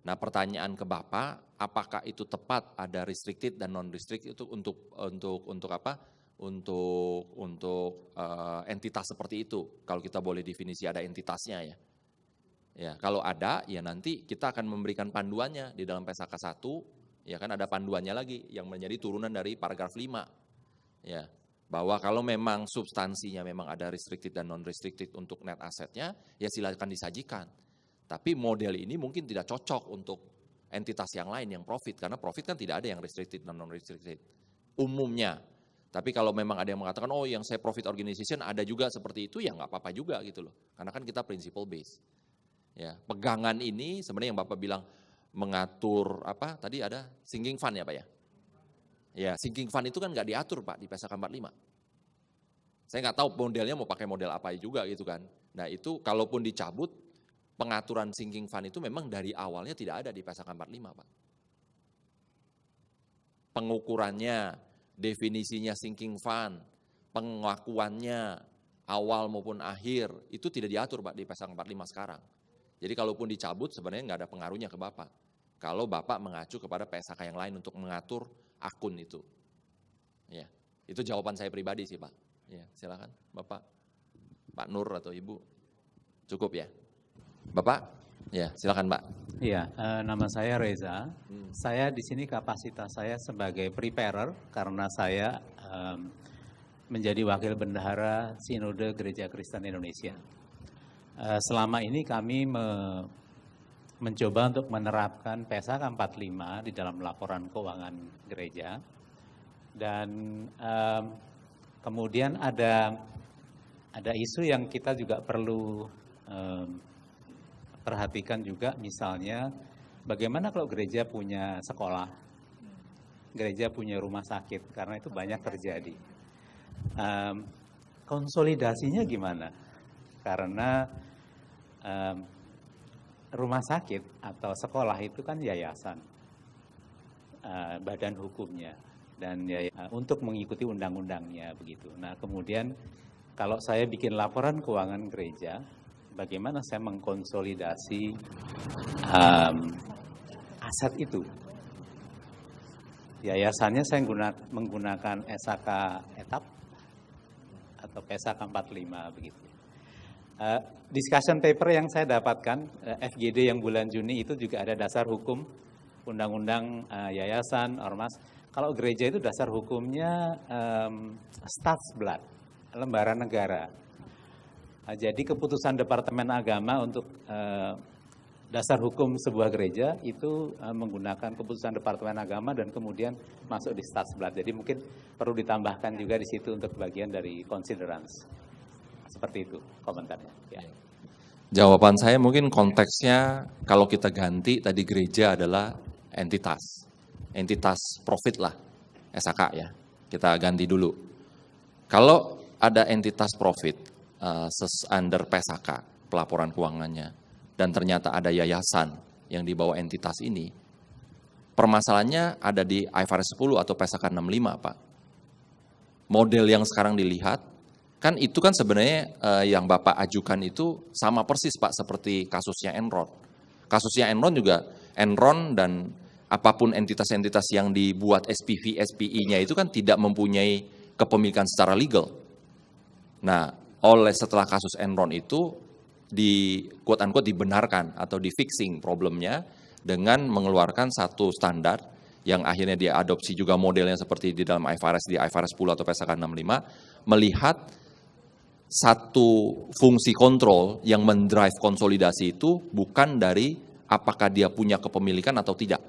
Nah, pertanyaan ke Bapak, apakah itu tepat ada restricted dan non restricted itu untuk untuk untuk apa? Untuk untuk uh, entitas seperti itu. Kalau kita boleh definisi ada entitasnya ya. Ya, kalau ada ya nanti kita akan memberikan panduannya di dalam Pesaka 1, ya kan ada panduannya lagi yang menjadi turunan dari paragraf 5. Ya, bahwa kalau memang substansinya memang ada restricted dan non restricted untuk net asetnya, ya silakan disajikan. Tapi model ini mungkin tidak cocok untuk entitas yang lain yang profit karena profit kan tidak ada yang restricted dan non restricted umumnya. Tapi kalau memang ada yang mengatakan oh yang saya profit organization ada juga seperti itu ya nggak apa-apa juga gitu loh. Karena kan kita principle based. Ya, pegangan ini sebenarnya yang Bapak bilang mengatur apa tadi ada sinking fund ya Pak ya? Ya, sinking fund itu kan nggak diatur Pak di PSK 45. Saya nggak tahu modelnya mau pakai model apa juga gitu kan. Nah itu kalaupun dicabut, pengaturan sinking fund itu memang dari awalnya tidak ada di PSK 45 Pak. Pengukurannya, definisinya sinking fund, pengakuannya, awal maupun akhir, itu tidak diatur Pak di pasal 45 sekarang. Jadi kalaupun dicabut sebenarnya nggak ada pengaruhnya ke Bapak. Kalau Bapak mengacu kepada PSAK yang lain untuk mengatur akun itu. Ya, itu jawaban saya pribadi sih Pak. Ya, silakan Bapak, Pak Nur atau Ibu. Cukup ya. Bapak, ya silakan Pak. Iya, eh, nama saya Reza. Hmm. Saya di sini kapasitas saya sebagai preparer karena saya eh, menjadi wakil bendahara Sinode Gereja Kristen Indonesia. Eh, selama ini kami me mencoba untuk menerapkan PSAK 45 di dalam laporan keuangan gereja dan um, kemudian ada ada isu yang kita juga perlu um, perhatikan juga misalnya bagaimana kalau gereja punya sekolah gereja punya rumah sakit karena itu banyak terjadi um, konsolidasinya gimana karena um, rumah sakit atau sekolah itu kan yayasan uh, badan hukumnya dan ya, uh, untuk mengikuti undang-undangnya begitu. Nah kemudian kalau saya bikin laporan keuangan gereja, bagaimana saya mengkonsolidasi um, aset itu? Yayasannya saya guna, menggunakan SAK ETAP atau PSAK 45 begitu. Uh, discussion paper yang saya dapatkan, uh, eh, FGD yang bulan Juni itu juga ada dasar hukum, undang-undang uh, yayasan, ormas. Kalau gereja itu dasar hukumnya um, Statsblad, lembaran negara. Uh, jadi keputusan Departemen Agama untuk uh, dasar hukum sebuah gereja itu menggunakan keputusan Departemen Agama dan kemudian masuk di Statsblad. Jadi mungkin perlu ditambahkan juga di situ untuk bagian dari considerance. Seperti itu komentarnya. Ya. Iya. Jawaban saya mungkin konteksnya kalau kita ganti tadi gereja adalah entitas, entitas profit lah, SAK ya. Kita ganti dulu. Kalau ada entitas profit uh, under PSAK pelaporan keuangannya dan ternyata ada yayasan yang dibawa entitas ini, permasalahannya ada di IFRS 10 atau PSAK 65 Pak. Model yang sekarang dilihat Kan itu kan sebenarnya eh, yang Bapak ajukan itu sama persis Pak seperti kasusnya Enron. Kasusnya Enron juga Enron dan apapun entitas-entitas yang dibuat SPV SPI-nya itu kan tidak mempunyai kepemilikan secara legal. Nah, oleh setelah kasus Enron itu di quote unquote dibenarkan atau di fixing problemnya dengan mengeluarkan satu standar yang akhirnya dia adopsi juga modelnya seperti di dalam IFRS di IFRS 10 atau PSK 65 melihat satu fungsi kontrol yang mendrive konsolidasi itu bukan dari apakah dia punya kepemilikan atau tidak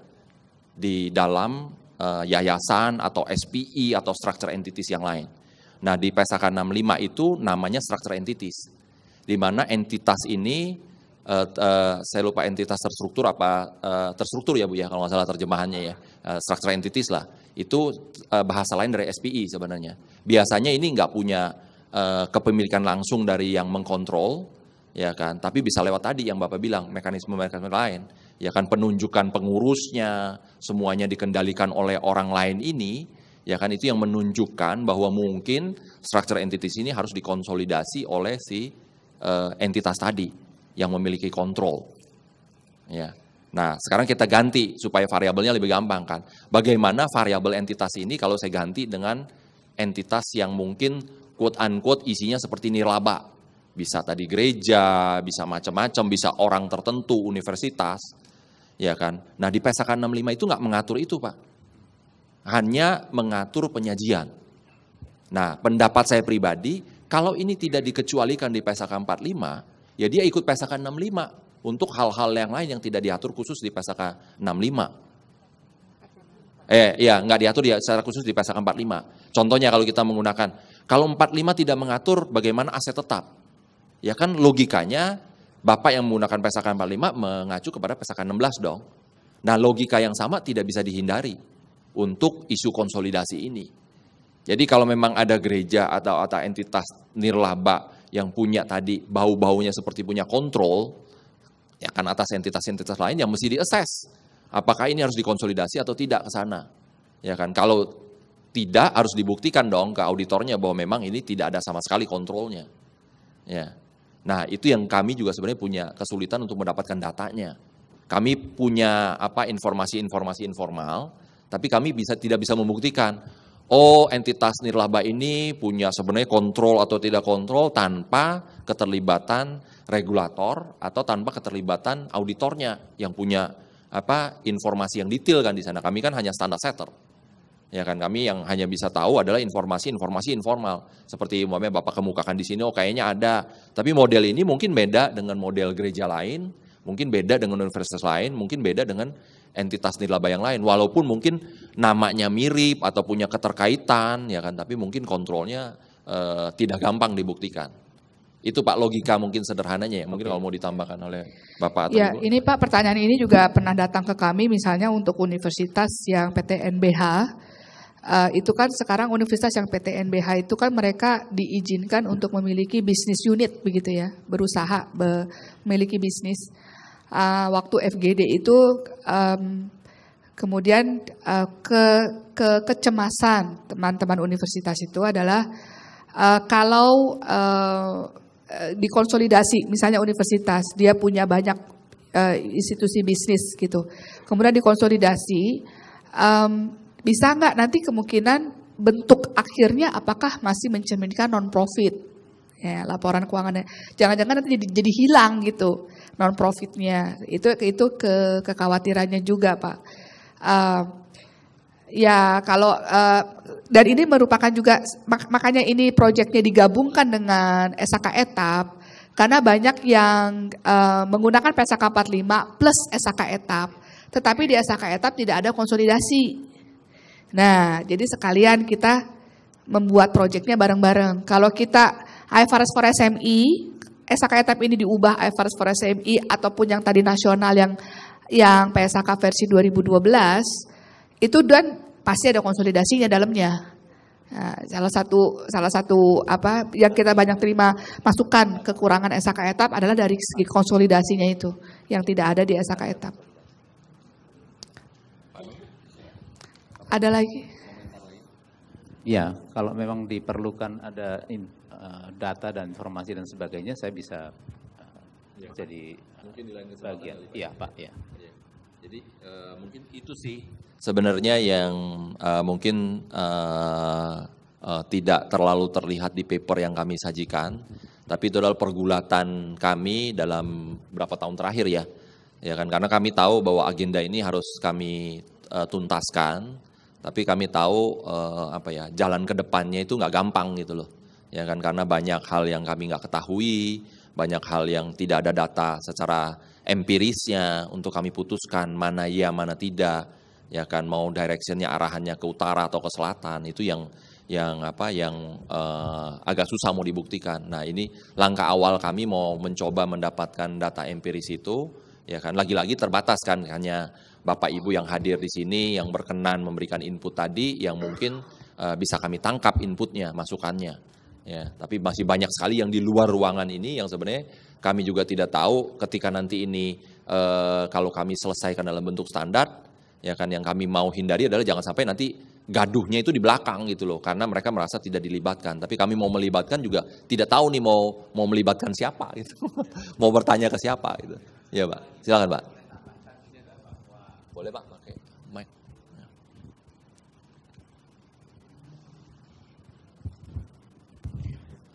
di dalam uh, yayasan atau SPI atau structure entities yang lain. Nah di PSAK 65 itu namanya structure entities, di mana entitas ini uh, uh, saya lupa entitas terstruktur apa uh, terstruktur ya bu ya kalau nggak salah terjemahannya ya uh, structure entities lah itu uh, bahasa lain dari SPI sebenarnya. Biasanya ini nggak punya Eh, kepemilikan langsung dari yang mengkontrol, ya kan. Tapi bisa lewat tadi yang Bapak bilang mekanisme-mekanisme lain, ya kan penunjukan pengurusnya, semuanya dikendalikan oleh orang lain ini, ya kan itu yang menunjukkan bahwa mungkin struktur entitas ini harus dikonsolidasi oleh si uh, entitas tadi yang memiliki kontrol. Ya. Nah, sekarang kita ganti supaya variabelnya lebih gampang kan. Bagaimana variabel entitas ini kalau saya ganti dengan entitas yang mungkin quote unquote isinya seperti nirlaba. Bisa tadi gereja, bisa macam-macam, bisa orang tertentu, universitas. Ya kan? Nah di Pesakan 65 itu nggak mengatur itu Pak. Hanya mengatur penyajian. Nah pendapat saya pribadi, kalau ini tidak dikecualikan di Pesakan 45, ya dia ikut Pesakan 65 untuk hal-hal yang lain yang tidak diatur khusus di Pesakan 65. Eh, ya nggak diatur ya secara khusus di pasal 45. Contohnya kalau kita menggunakan kalau 45 tidak mengatur bagaimana aset tetap. Ya kan logikanya Bapak yang menggunakan pesakan 45 mengacu kepada pesakan 16 dong. Nah logika yang sama tidak bisa dihindari untuk isu konsolidasi ini. Jadi kalau memang ada gereja atau atau entitas nirlaba yang punya tadi bau-baunya seperti punya kontrol, ya kan atas entitas-entitas lain yang mesti -assess. Apakah ini harus dikonsolidasi atau tidak ke sana? Ya kan kalau tidak harus dibuktikan dong ke auditornya bahwa memang ini tidak ada sama sekali kontrolnya. Ya. Nah, itu yang kami juga sebenarnya punya kesulitan untuk mendapatkan datanya. Kami punya apa informasi-informasi informal, tapi kami bisa tidak bisa membuktikan oh entitas nirlaba ini punya sebenarnya kontrol atau tidak kontrol tanpa keterlibatan regulator atau tanpa keterlibatan auditornya yang punya apa informasi yang detail kan di sana. Kami kan hanya standar setter. Ya kan kami yang hanya bisa tahu adalah informasi-informasi informal. Seperti umpamanya Bapak kemukakan di sini oh kayaknya ada. Tapi model ini mungkin beda dengan model gereja lain, mungkin beda dengan universitas lain, mungkin beda dengan entitas nilaba yang lain. Walaupun mungkin namanya mirip atau punya keterkaitan ya kan, tapi mungkin kontrolnya eh, tidak gampang dibuktikan. Itu Pak logika mungkin sederhananya ya, mungkin okay. kalau mau ditambahkan oleh Bapak atau ya, Ibu. ini Pak pertanyaan ini juga pernah datang ke kami misalnya untuk universitas yang PTNBH uh, itu kan sekarang universitas yang PTNBH itu kan mereka diizinkan untuk memiliki bisnis unit begitu ya, berusaha be memiliki bisnis. Uh, waktu FGD itu um, kemudian uh, ke, ke kecemasan teman-teman universitas itu adalah uh, kalau uh, dikonsolidasi misalnya universitas dia punya banyak uh, institusi bisnis gitu kemudian dikonsolidasi um, bisa nggak nanti kemungkinan bentuk akhirnya apakah masih mencerminkan non profit ya laporan keuangannya jangan-jangan nanti jadi, jadi hilang gitu non profitnya itu itu ke kekhawatirannya juga pak uh, ya kalau uh, dan ini merupakan juga mak makanya ini proyeknya digabungkan dengan SAK etap karena banyak yang uh, menggunakan PSK 45 plus SAK etap tetapi di SAK etap tidak ada konsolidasi Nah, jadi sekalian kita membuat proyeknya bareng-bareng. Kalau kita IFRS for SMI, eh, SKETAP ini diubah IFRS for SMI ataupun yang tadi nasional yang yang PSAK versi 2012 itu dan pasti ada konsolidasinya dalamnya. Nah, salah satu salah satu apa yang kita banyak terima masukan kekurangan SKETAP adalah dari segi konsolidasinya itu yang tidak ada di SKETAP. Ada lagi? Ya, kalau memang diperlukan ada in, uh, data dan informasi dan sebagainya, saya bisa uh, ya, jadi mungkin di lain bagian. Iya, Pak. Ya. Jadi uh, mungkin itu sih sebenarnya yang uh, mungkin uh, uh, tidak terlalu terlihat di paper yang kami sajikan, tapi itu adalah pergulatan kami dalam berapa tahun terakhir ya, ya kan karena kami tahu bahwa agenda ini harus kami uh, tuntaskan tapi kami tahu eh, apa ya jalan ke depannya itu nggak gampang gitu loh. Ya kan karena banyak hal yang kami nggak ketahui, banyak hal yang tidak ada data secara empirisnya untuk kami putuskan mana iya mana tidak. Ya kan mau directionnya arahannya ke utara atau ke selatan itu yang yang apa yang eh, agak susah mau dibuktikan. Nah ini langkah awal kami mau mencoba mendapatkan data empiris itu ya kan lagi-lagi terbatas kan hanya Bapak Ibu yang hadir di sini, yang berkenan memberikan input tadi, yang mungkin uh, bisa kami tangkap inputnya, masukannya. Ya, tapi masih banyak sekali yang di luar ruangan ini yang sebenarnya kami juga tidak tahu ketika nanti ini uh, kalau kami selesaikan dalam bentuk standar, ya kan yang kami mau hindari adalah jangan sampai nanti gaduhnya itu di belakang gitu loh karena mereka merasa tidak dilibatkan tapi kami mau melibatkan juga tidak tahu nih mau mau melibatkan siapa gitu mau bertanya ke siapa gitu ya pak silakan pak boleh pak pakai mic ya.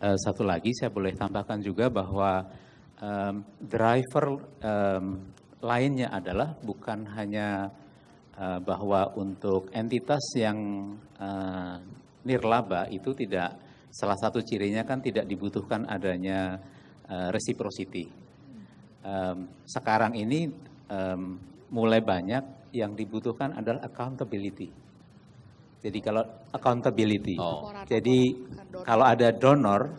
eh, satu lagi saya boleh tambahkan juga bahwa um, driver um, lainnya adalah bukan hanya uh, bahwa untuk entitas yang uh, nirlaba itu tidak salah satu cirinya kan tidak dibutuhkan adanya uh, reciprocity. Um, sekarang ini um, mulai banyak yang dibutuhkan adalah accountability. Jadi kalau accountability, oh. jadi kalau ada donor,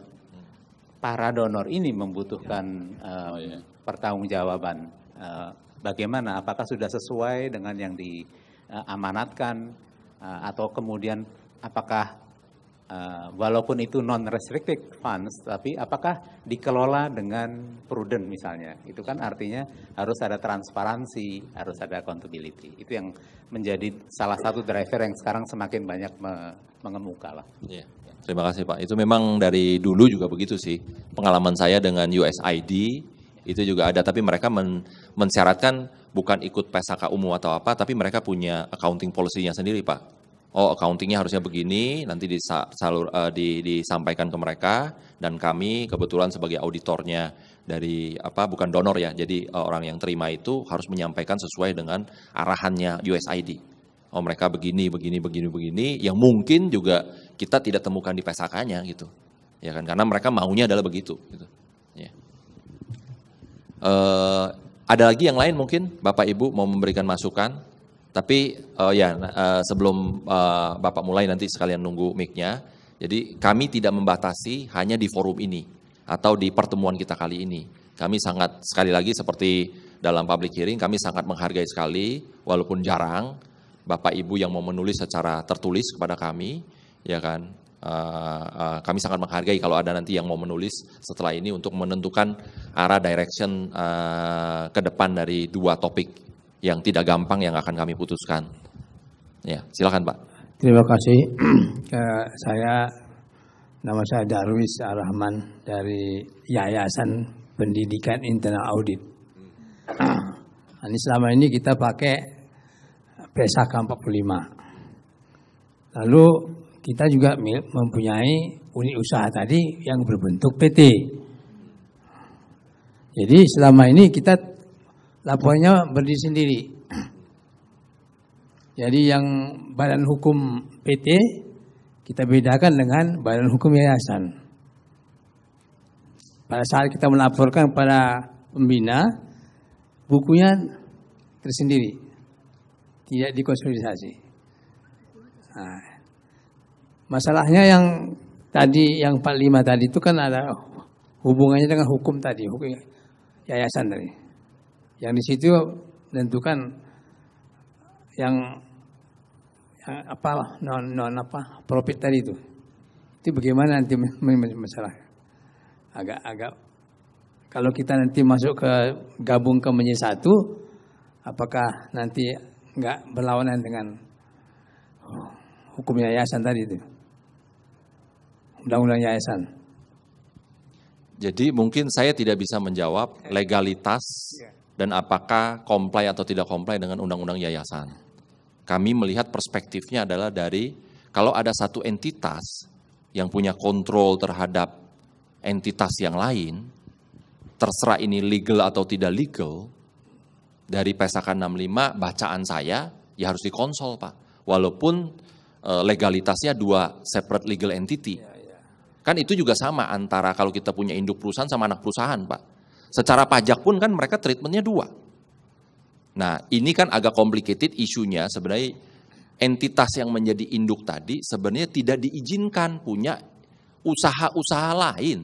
para donor ini membutuhkan uh, oh, yeah. pertanggungjawaban. Uh, bagaimana? Apakah sudah sesuai dengan yang diamanatkan eh, uh, atau kemudian apakah uh, walaupun itu non restricted funds tapi apakah dikelola dengan prudent misalnya itu kan artinya harus ada transparansi harus ada accountability itu yang menjadi salah satu driver yang sekarang semakin banyak me mengemuka lah. Yeah. Iya. Terima kasih Pak. Itu memang dari dulu juga begitu sih. Pengalaman saya dengan USID itu juga ada tapi mereka men mensyaratkan bukan ikut PESAKA umum atau apa tapi mereka punya accounting policy-nya sendiri Pak oh accountingnya harusnya begini, nanti disalur, uh, eh, disampaikan ke mereka dan kami kebetulan sebagai auditornya dari apa bukan donor ya, jadi uh, orang yang terima itu harus menyampaikan sesuai dengan arahannya USID. Oh mereka begini, begini, begini, begini, yang mungkin juga kita tidak temukan di psk gitu, ya kan? Karena mereka maunya adalah begitu. Gitu. Ya. Uh, ada lagi yang lain mungkin Bapak Ibu mau memberikan masukan? Tapi uh, ya uh, sebelum uh, Bapak mulai nanti sekalian nunggu mic-nya. Jadi kami tidak membatasi hanya di forum ini atau di pertemuan kita kali ini. Kami sangat sekali lagi seperti dalam public hearing kami sangat menghargai sekali walaupun jarang Bapak Ibu yang mau menulis secara tertulis kepada kami ya kan uh, uh, kami sangat menghargai kalau ada nanti yang mau menulis setelah ini untuk menentukan arah direction uh, ke depan dari dua topik yang tidak gampang yang akan kami putuskan. Ya, silakan Pak. Terima kasih. Eh, saya nama saya Darwis Arhaman dari Yayasan Pendidikan Internal Audit. Nah, ini selama ini kita pakai Pesaka 45. Lalu kita juga mempunyai unit usaha tadi yang berbentuk PT. Jadi selama ini kita lapornya berdiri sendiri. Jadi yang badan hukum PT kita bedakan dengan badan hukum yayasan. Pada saat kita melaporkan pada pembina, bukunya tersendiri, tidak dikonsolidasi. Nah, masalahnya yang tadi yang 45 tadi itu kan ada hubungannya dengan hukum tadi, hukum yayasan tadi. Yang di situ menentukan yang, yang apa non non apa profit tadi itu. Itu bagaimana nanti masalah agak agak kalau kita nanti masuk ke gabung ke menjadi satu, apakah nanti nggak berlawanan dengan oh, hukum yayasan tadi itu? Undang-undang yayasan. Jadi mungkin saya tidak bisa menjawab legalitas yeah dan apakah comply atau tidak comply dengan undang-undang yayasan. Kami melihat perspektifnya adalah dari kalau ada satu entitas yang punya kontrol terhadap entitas yang lain, terserah ini legal atau tidak legal, dari pesakan 65 bacaan saya ya harus dikonsol Pak. Walaupun e, legalitasnya dua separate legal entity. Iya, iya. Kan itu juga sama antara kalau kita punya induk perusahaan sama anak perusahaan Pak Secara pajak pun kan mereka treatmentnya dua. Nah ini kan agak complicated isunya sebenarnya entitas yang menjadi induk tadi sebenarnya tidak diizinkan punya usaha-usaha lain.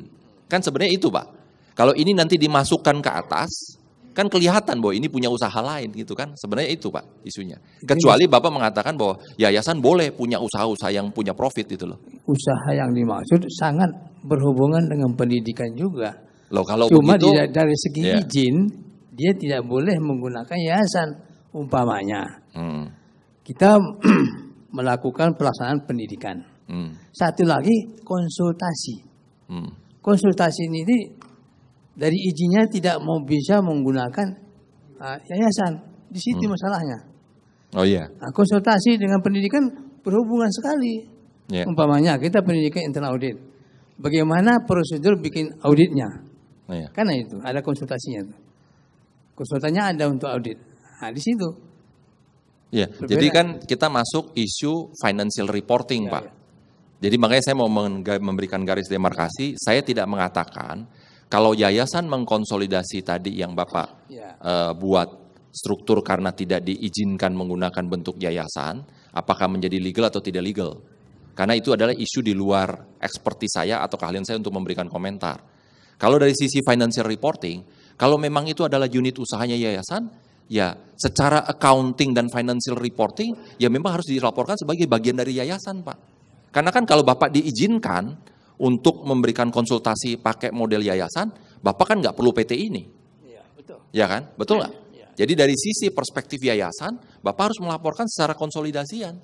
Kan sebenarnya itu Pak. Kalau ini nanti dimasukkan ke atas, kan kelihatan bahwa ini punya usaha lain gitu kan. Sebenarnya itu Pak isunya. Kecuali Bapak mengatakan bahwa yayasan boleh punya usaha-usaha yang punya profit gitu loh. Usaha yang dimaksud sangat berhubungan dengan pendidikan juga. Loh, kalau Cuma begitu, tidak, dari segi yeah. izin dia tidak boleh menggunakan yayasan umpamanya. Hmm. Kita melakukan pelaksanaan pendidikan. Hmm. Satu lagi konsultasi. Hmm. Konsultasi ini dari izinnya tidak mau bisa menggunakan uh, yayasan. Di situ hmm. masalahnya. Oh iya. Nah, konsultasi dengan pendidikan berhubungan sekali. Yeah. Umpamanya kita pendidikan internal audit. Bagaimana prosedur bikin auditnya? iya. Karena itu ada konsultasinya. Konsultasinya ada untuk audit. Nah, di situ. Ya, jadi kan kita masuk isu financial reporting, ya, Pak. Ya. Jadi makanya saya mau memberikan garis demarkasi, saya tidak mengatakan kalau yayasan mengkonsolidasi tadi yang Bapak ya. uh, buat struktur karena tidak diizinkan menggunakan bentuk yayasan, apakah menjadi legal atau tidak legal? Karena itu adalah isu di luar ekspertis saya atau keahlian saya untuk memberikan komentar. Kalau dari sisi financial reporting, kalau memang itu adalah unit usahanya yayasan, ya secara accounting dan financial reporting, ya memang harus dilaporkan sebagai bagian dari yayasan, Pak. Karena kan kalau Bapak diizinkan untuk memberikan konsultasi pakai model yayasan, Bapak kan nggak perlu PT ini. Iya, betul. Ya kan? Betul nggak? Iya, iya. Jadi dari sisi perspektif yayasan, Bapak harus melaporkan secara konsolidasian.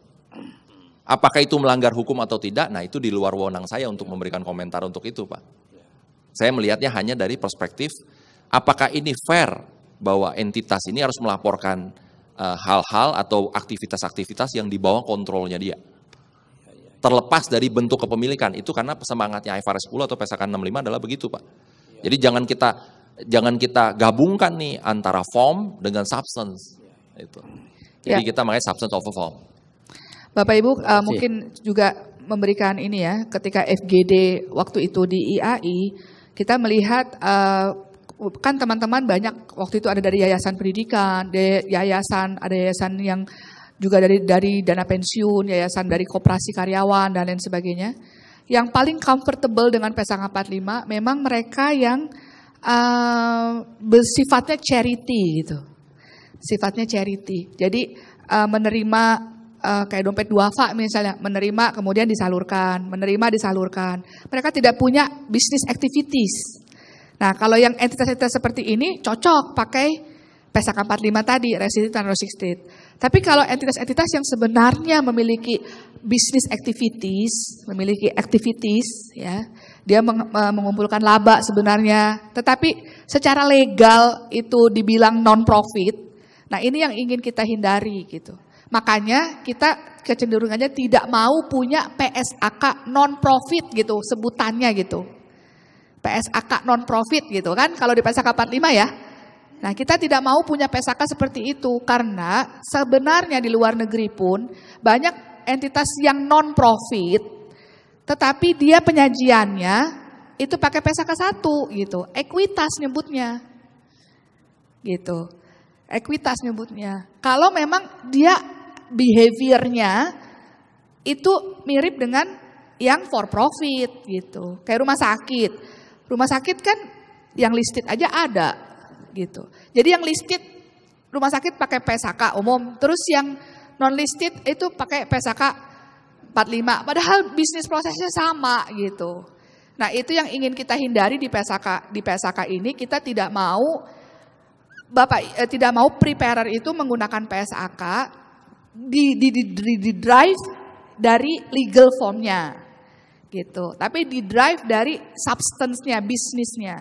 Apakah itu melanggar hukum atau tidak? Nah, itu di luar wewenang saya untuk memberikan komentar untuk itu, Pak. Saya melihatnya hanya dari perspektif apakah ini fair bahwa entitas ini harus melaporkan eh, hal-hal uh, atau aktivitas-aktivitas yang dibawa kontrolnya dia. Terlepas dari bentuk kepemilikan itu karena semangatnya IFRS 10 atau PSAK 65 adalah begitu, Pak. Jadi jangan kita jangan kita gabungkan nih antara form dengan substance itu. Jadi ya. kita makanya substance over form. Bapak Ibu uh, mungkin juga memberikan ini ya ketika FGD waktu itu di IAI kita melihat uh, kan teman-teman banyak waktu itu ada dari yayasan pendidikan, yayasan ada yayasan yang juga dari dari dana pensiun, yayasan dari koperasi karyawan dan lain sebagainya. Yang paling comfortable dengan pasangan 45 memang mereka yang uh, bersifatnya charity gitu. Sifatnya charity. Jadi uh, menerima uh, kayak dompet duafa misalnya, menerima kemudian disalurkan, menerima disalurkan. Mereka tidak punya bisnis activities. Nah, kalau yang entitas-entitas seperti ini cocok pakai pesak 45 tadi, resident dan resident Tapi kalau entitas-entitas yang sebenarnya memiliki bisnis activities, memiliki activities ya, dia meng, mengumpulkan laba sebenarnya, tetapi secara legal itu dibilang non profit. Nah, ini yang ingin kita hindari gitu. Makanya kita kecenderungannya tidak mau punya PSAK non profit gitu sebutannya gitu. PSAK non profit gitu kan kalau di PSAK 45 ya. Nah, kita tidak mau punya PSAK seperti itu karena sebenarnya di luar negeri pun banyak entitas yang non profit tetapi dia penyajiannya itu pakai PSAK 1 gitu, ekuitas nyebutnya. Gitu. Ekuitas nyebutnya. Kalau memang dia behaviornya itu mirip dengan yang for profit gitu. Kayak rumah sakit. Rumah sakit kan yang listed aja ada gitu. Jadi yang listed rumah sakit pakai PSK umum, terus yang non listed itu pakai PSK 45. Padahal bisnis prosesnya sama gitu. Nah, itu yang ingin kita hindari di PSK di PSK ini kita tidak mau Bapak eh, tidak mau preparer itu menggunakan PSAK di, di, di, di, di drive dari legal formnya gitu. Tapi di drive dari substance-nya, bisnisnya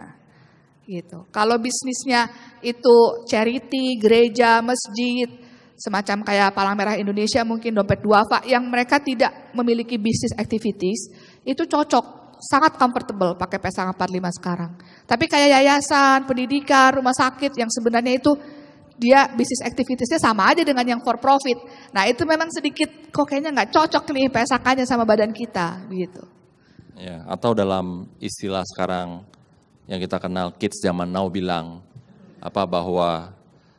gitu. Kalau bisnisnya itu charity, gereja, masjid, semacam kayak Palang Merah Indonesia mungkin dompet pak yang mereka tidak memiliki bisnis activities, itu cocok, sangat comfortable pakai pesangan 45 sekarang. Tapi kayak yayasan, pendidikan, rumah sakit yang sebenarnya itu dia bisnis aktivitasnya sama aja dengan yang for profit. Nah itu memang sedikit kok kayaknya nggak cocok nih PSK-nya sama badan kita gitu. Ya, atau dalam istilah sekarang yang kita kenal kids zaman now bilang apa bahwa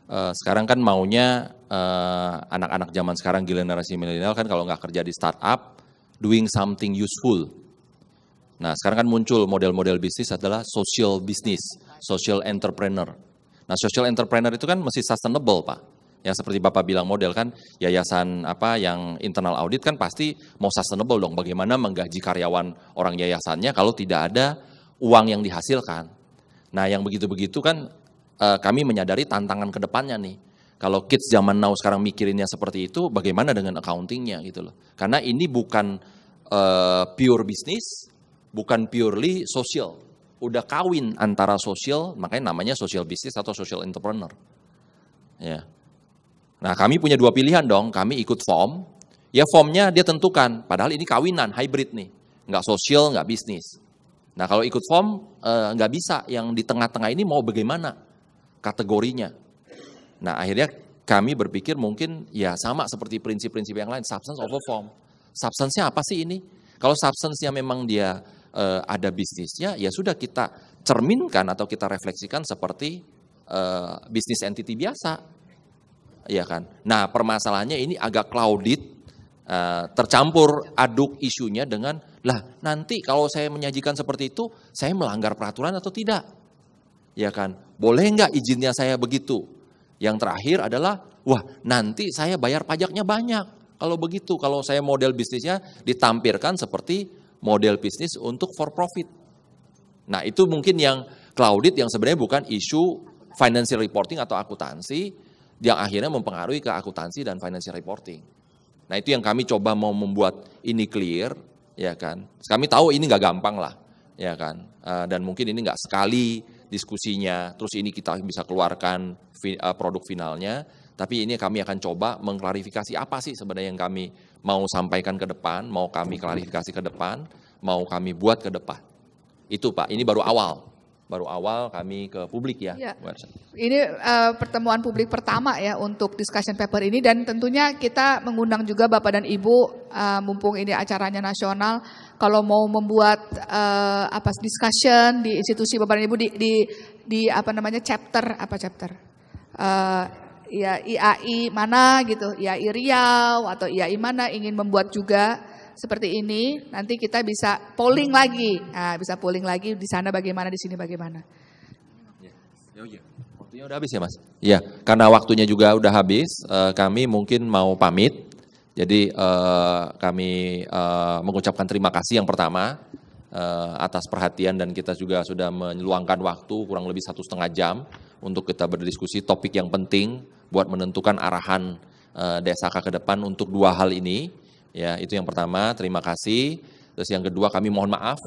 uh, sekarang kan maunya eh, anak-anak uh, zaman sekarang generasi milenial kan kalau nggak kerja di startup doing something useful. Nah sekarang kan muncul model-model bisnis adalah social business, social entrepreneur Nah, social entrepreneur itu kan masih sustainable, Pak. Yang seperti Bapak bilang model kan yayasan apa yang internal audit kan pasti mau sustainable dong. Bagaimana menggaji karyawan orang yayasannya kalau tidak ada uang yang dihasilkan. Nah, yang begitu-begitu kan eh, kami menyadari tantangan kedepannya nih. Kalau kids zaman now sekarang mikirinnya seperti itu, bagaimana dengan accountingnya gitu loh. Karena ini bukan uh, pure bisnis, bukan purely social udah kawin antara sosial, makanya namanya sosial bisnis atau social entrepreneur. Ya. Nah kami punya dua pilihan dong, kami ikut form, ya formnya dia tentukan, padahal ini kawinan, hybrid nih, nggak sosial, nggak bisnis. Nah kalau ikut form eh, nggak bisa, yang di tengah-tengah ini mau bagaimana kategorinya. Nah akhirnya kami berpikir mungkin ya sama seperti prinsip-prinsip yang lain, substance over form. substancenya apa sih ini? Kalau substance nya memang dia e, ada bisnisnya, ya sudah kita cerminkan atau kita refleksikan seperti e, bisnis entity biasa, ya kan. Nah permasalahannya ini agak clouded, e, tercampur aduk isunya dengan lah nanti kalau saya menyajikan seperti itu, saya melanggar peraturan atau tidak, ya kan? Boleh nggak izinnya saya begitu? Yang terakhir adalah wah nanti saya bayar pajaknya banyak. Kalau begitu, kalau saya model bisnisnya ditampilkan seperti model bisnis untuk for profit. Nah, itu mungkin yang clouded yang sebenarnya bukan isu financial reporting atau akuntansi yang akhirnya mempengaruhi ke akuntansi dan financial reporting. Nah, itu yang kami coba mau membuat ini clear, ya kan. Kami tahu ini nggak gampang lah, ya kan. Eh, dan mungkin ini nggak sekali diskusinya, terus ini kita bisa keluarkan eh, produk finalnya, tapi ini kami akan coba mengklarifikasi apa sih sebenarnya yang kami mau sampaikan ke depan, mau kami klarifikasi ke depan, mau kami buat ke depan. Itu Pak, ini baru awal. Baru awal kami ke publik ya. ya. Ini uh, pertemuan publik pertama ya untuk discussion paper ini dan tentunya kita mengundang juga Bapak dan Ibu uh, mumpung ini acaranya nasional kalau mau membuat uh, apa discussion di institusi Bapak dan Ibu di, di di apa namanya chapter apa chapter uh, ya IAI mana gitu, IAI Riau atau IAI mana ingin membuat juga seperti ini, nanti kita bisa polling lagi. Nah, bisa polling lagi di sana bagaimana, di sini bagaimana. Ya, ya, Waktunya udah habis ya mas? Ya karena waktunya juga udah habis, eh, kami mungkin mau pamit. Jadi eh, kami eh, mengucapkan terima kasih yang pertama atas perhatian dan kita juga sudah menyeluangkan waktu kurang lebih satu setengah jam untuk kita berdiskusi topik yang penting buat menentukan arahan uh, eh, DSHK ke depan untuk dua hal ini. Ya, itu yang pertama, terima kasih. Terus yang kedua, kami mohon maaf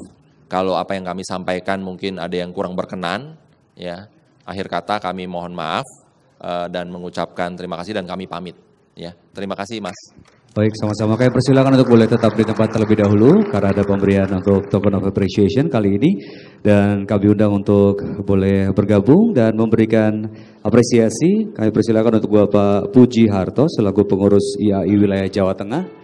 kalau apa yang kami sampaikan mungkin ada yang kurang berkenan, ya. Akhir kata kami mohon maaf uh, dan mengucapkan terima kasih dan kami pamit, ya. Terima kasih, Mas. Baik, sama-sama kami persilakan untuk boleh tetap di tempat terlebih dahulu karena ada pemberian untuk token of appreciation kali ini dan kami undang untuk boleh bergabung dan memberikan apresiasi. Kami persilakan untuk Bapak Puji Harto selaku pengurus IAI wilayah Jawa Tengah.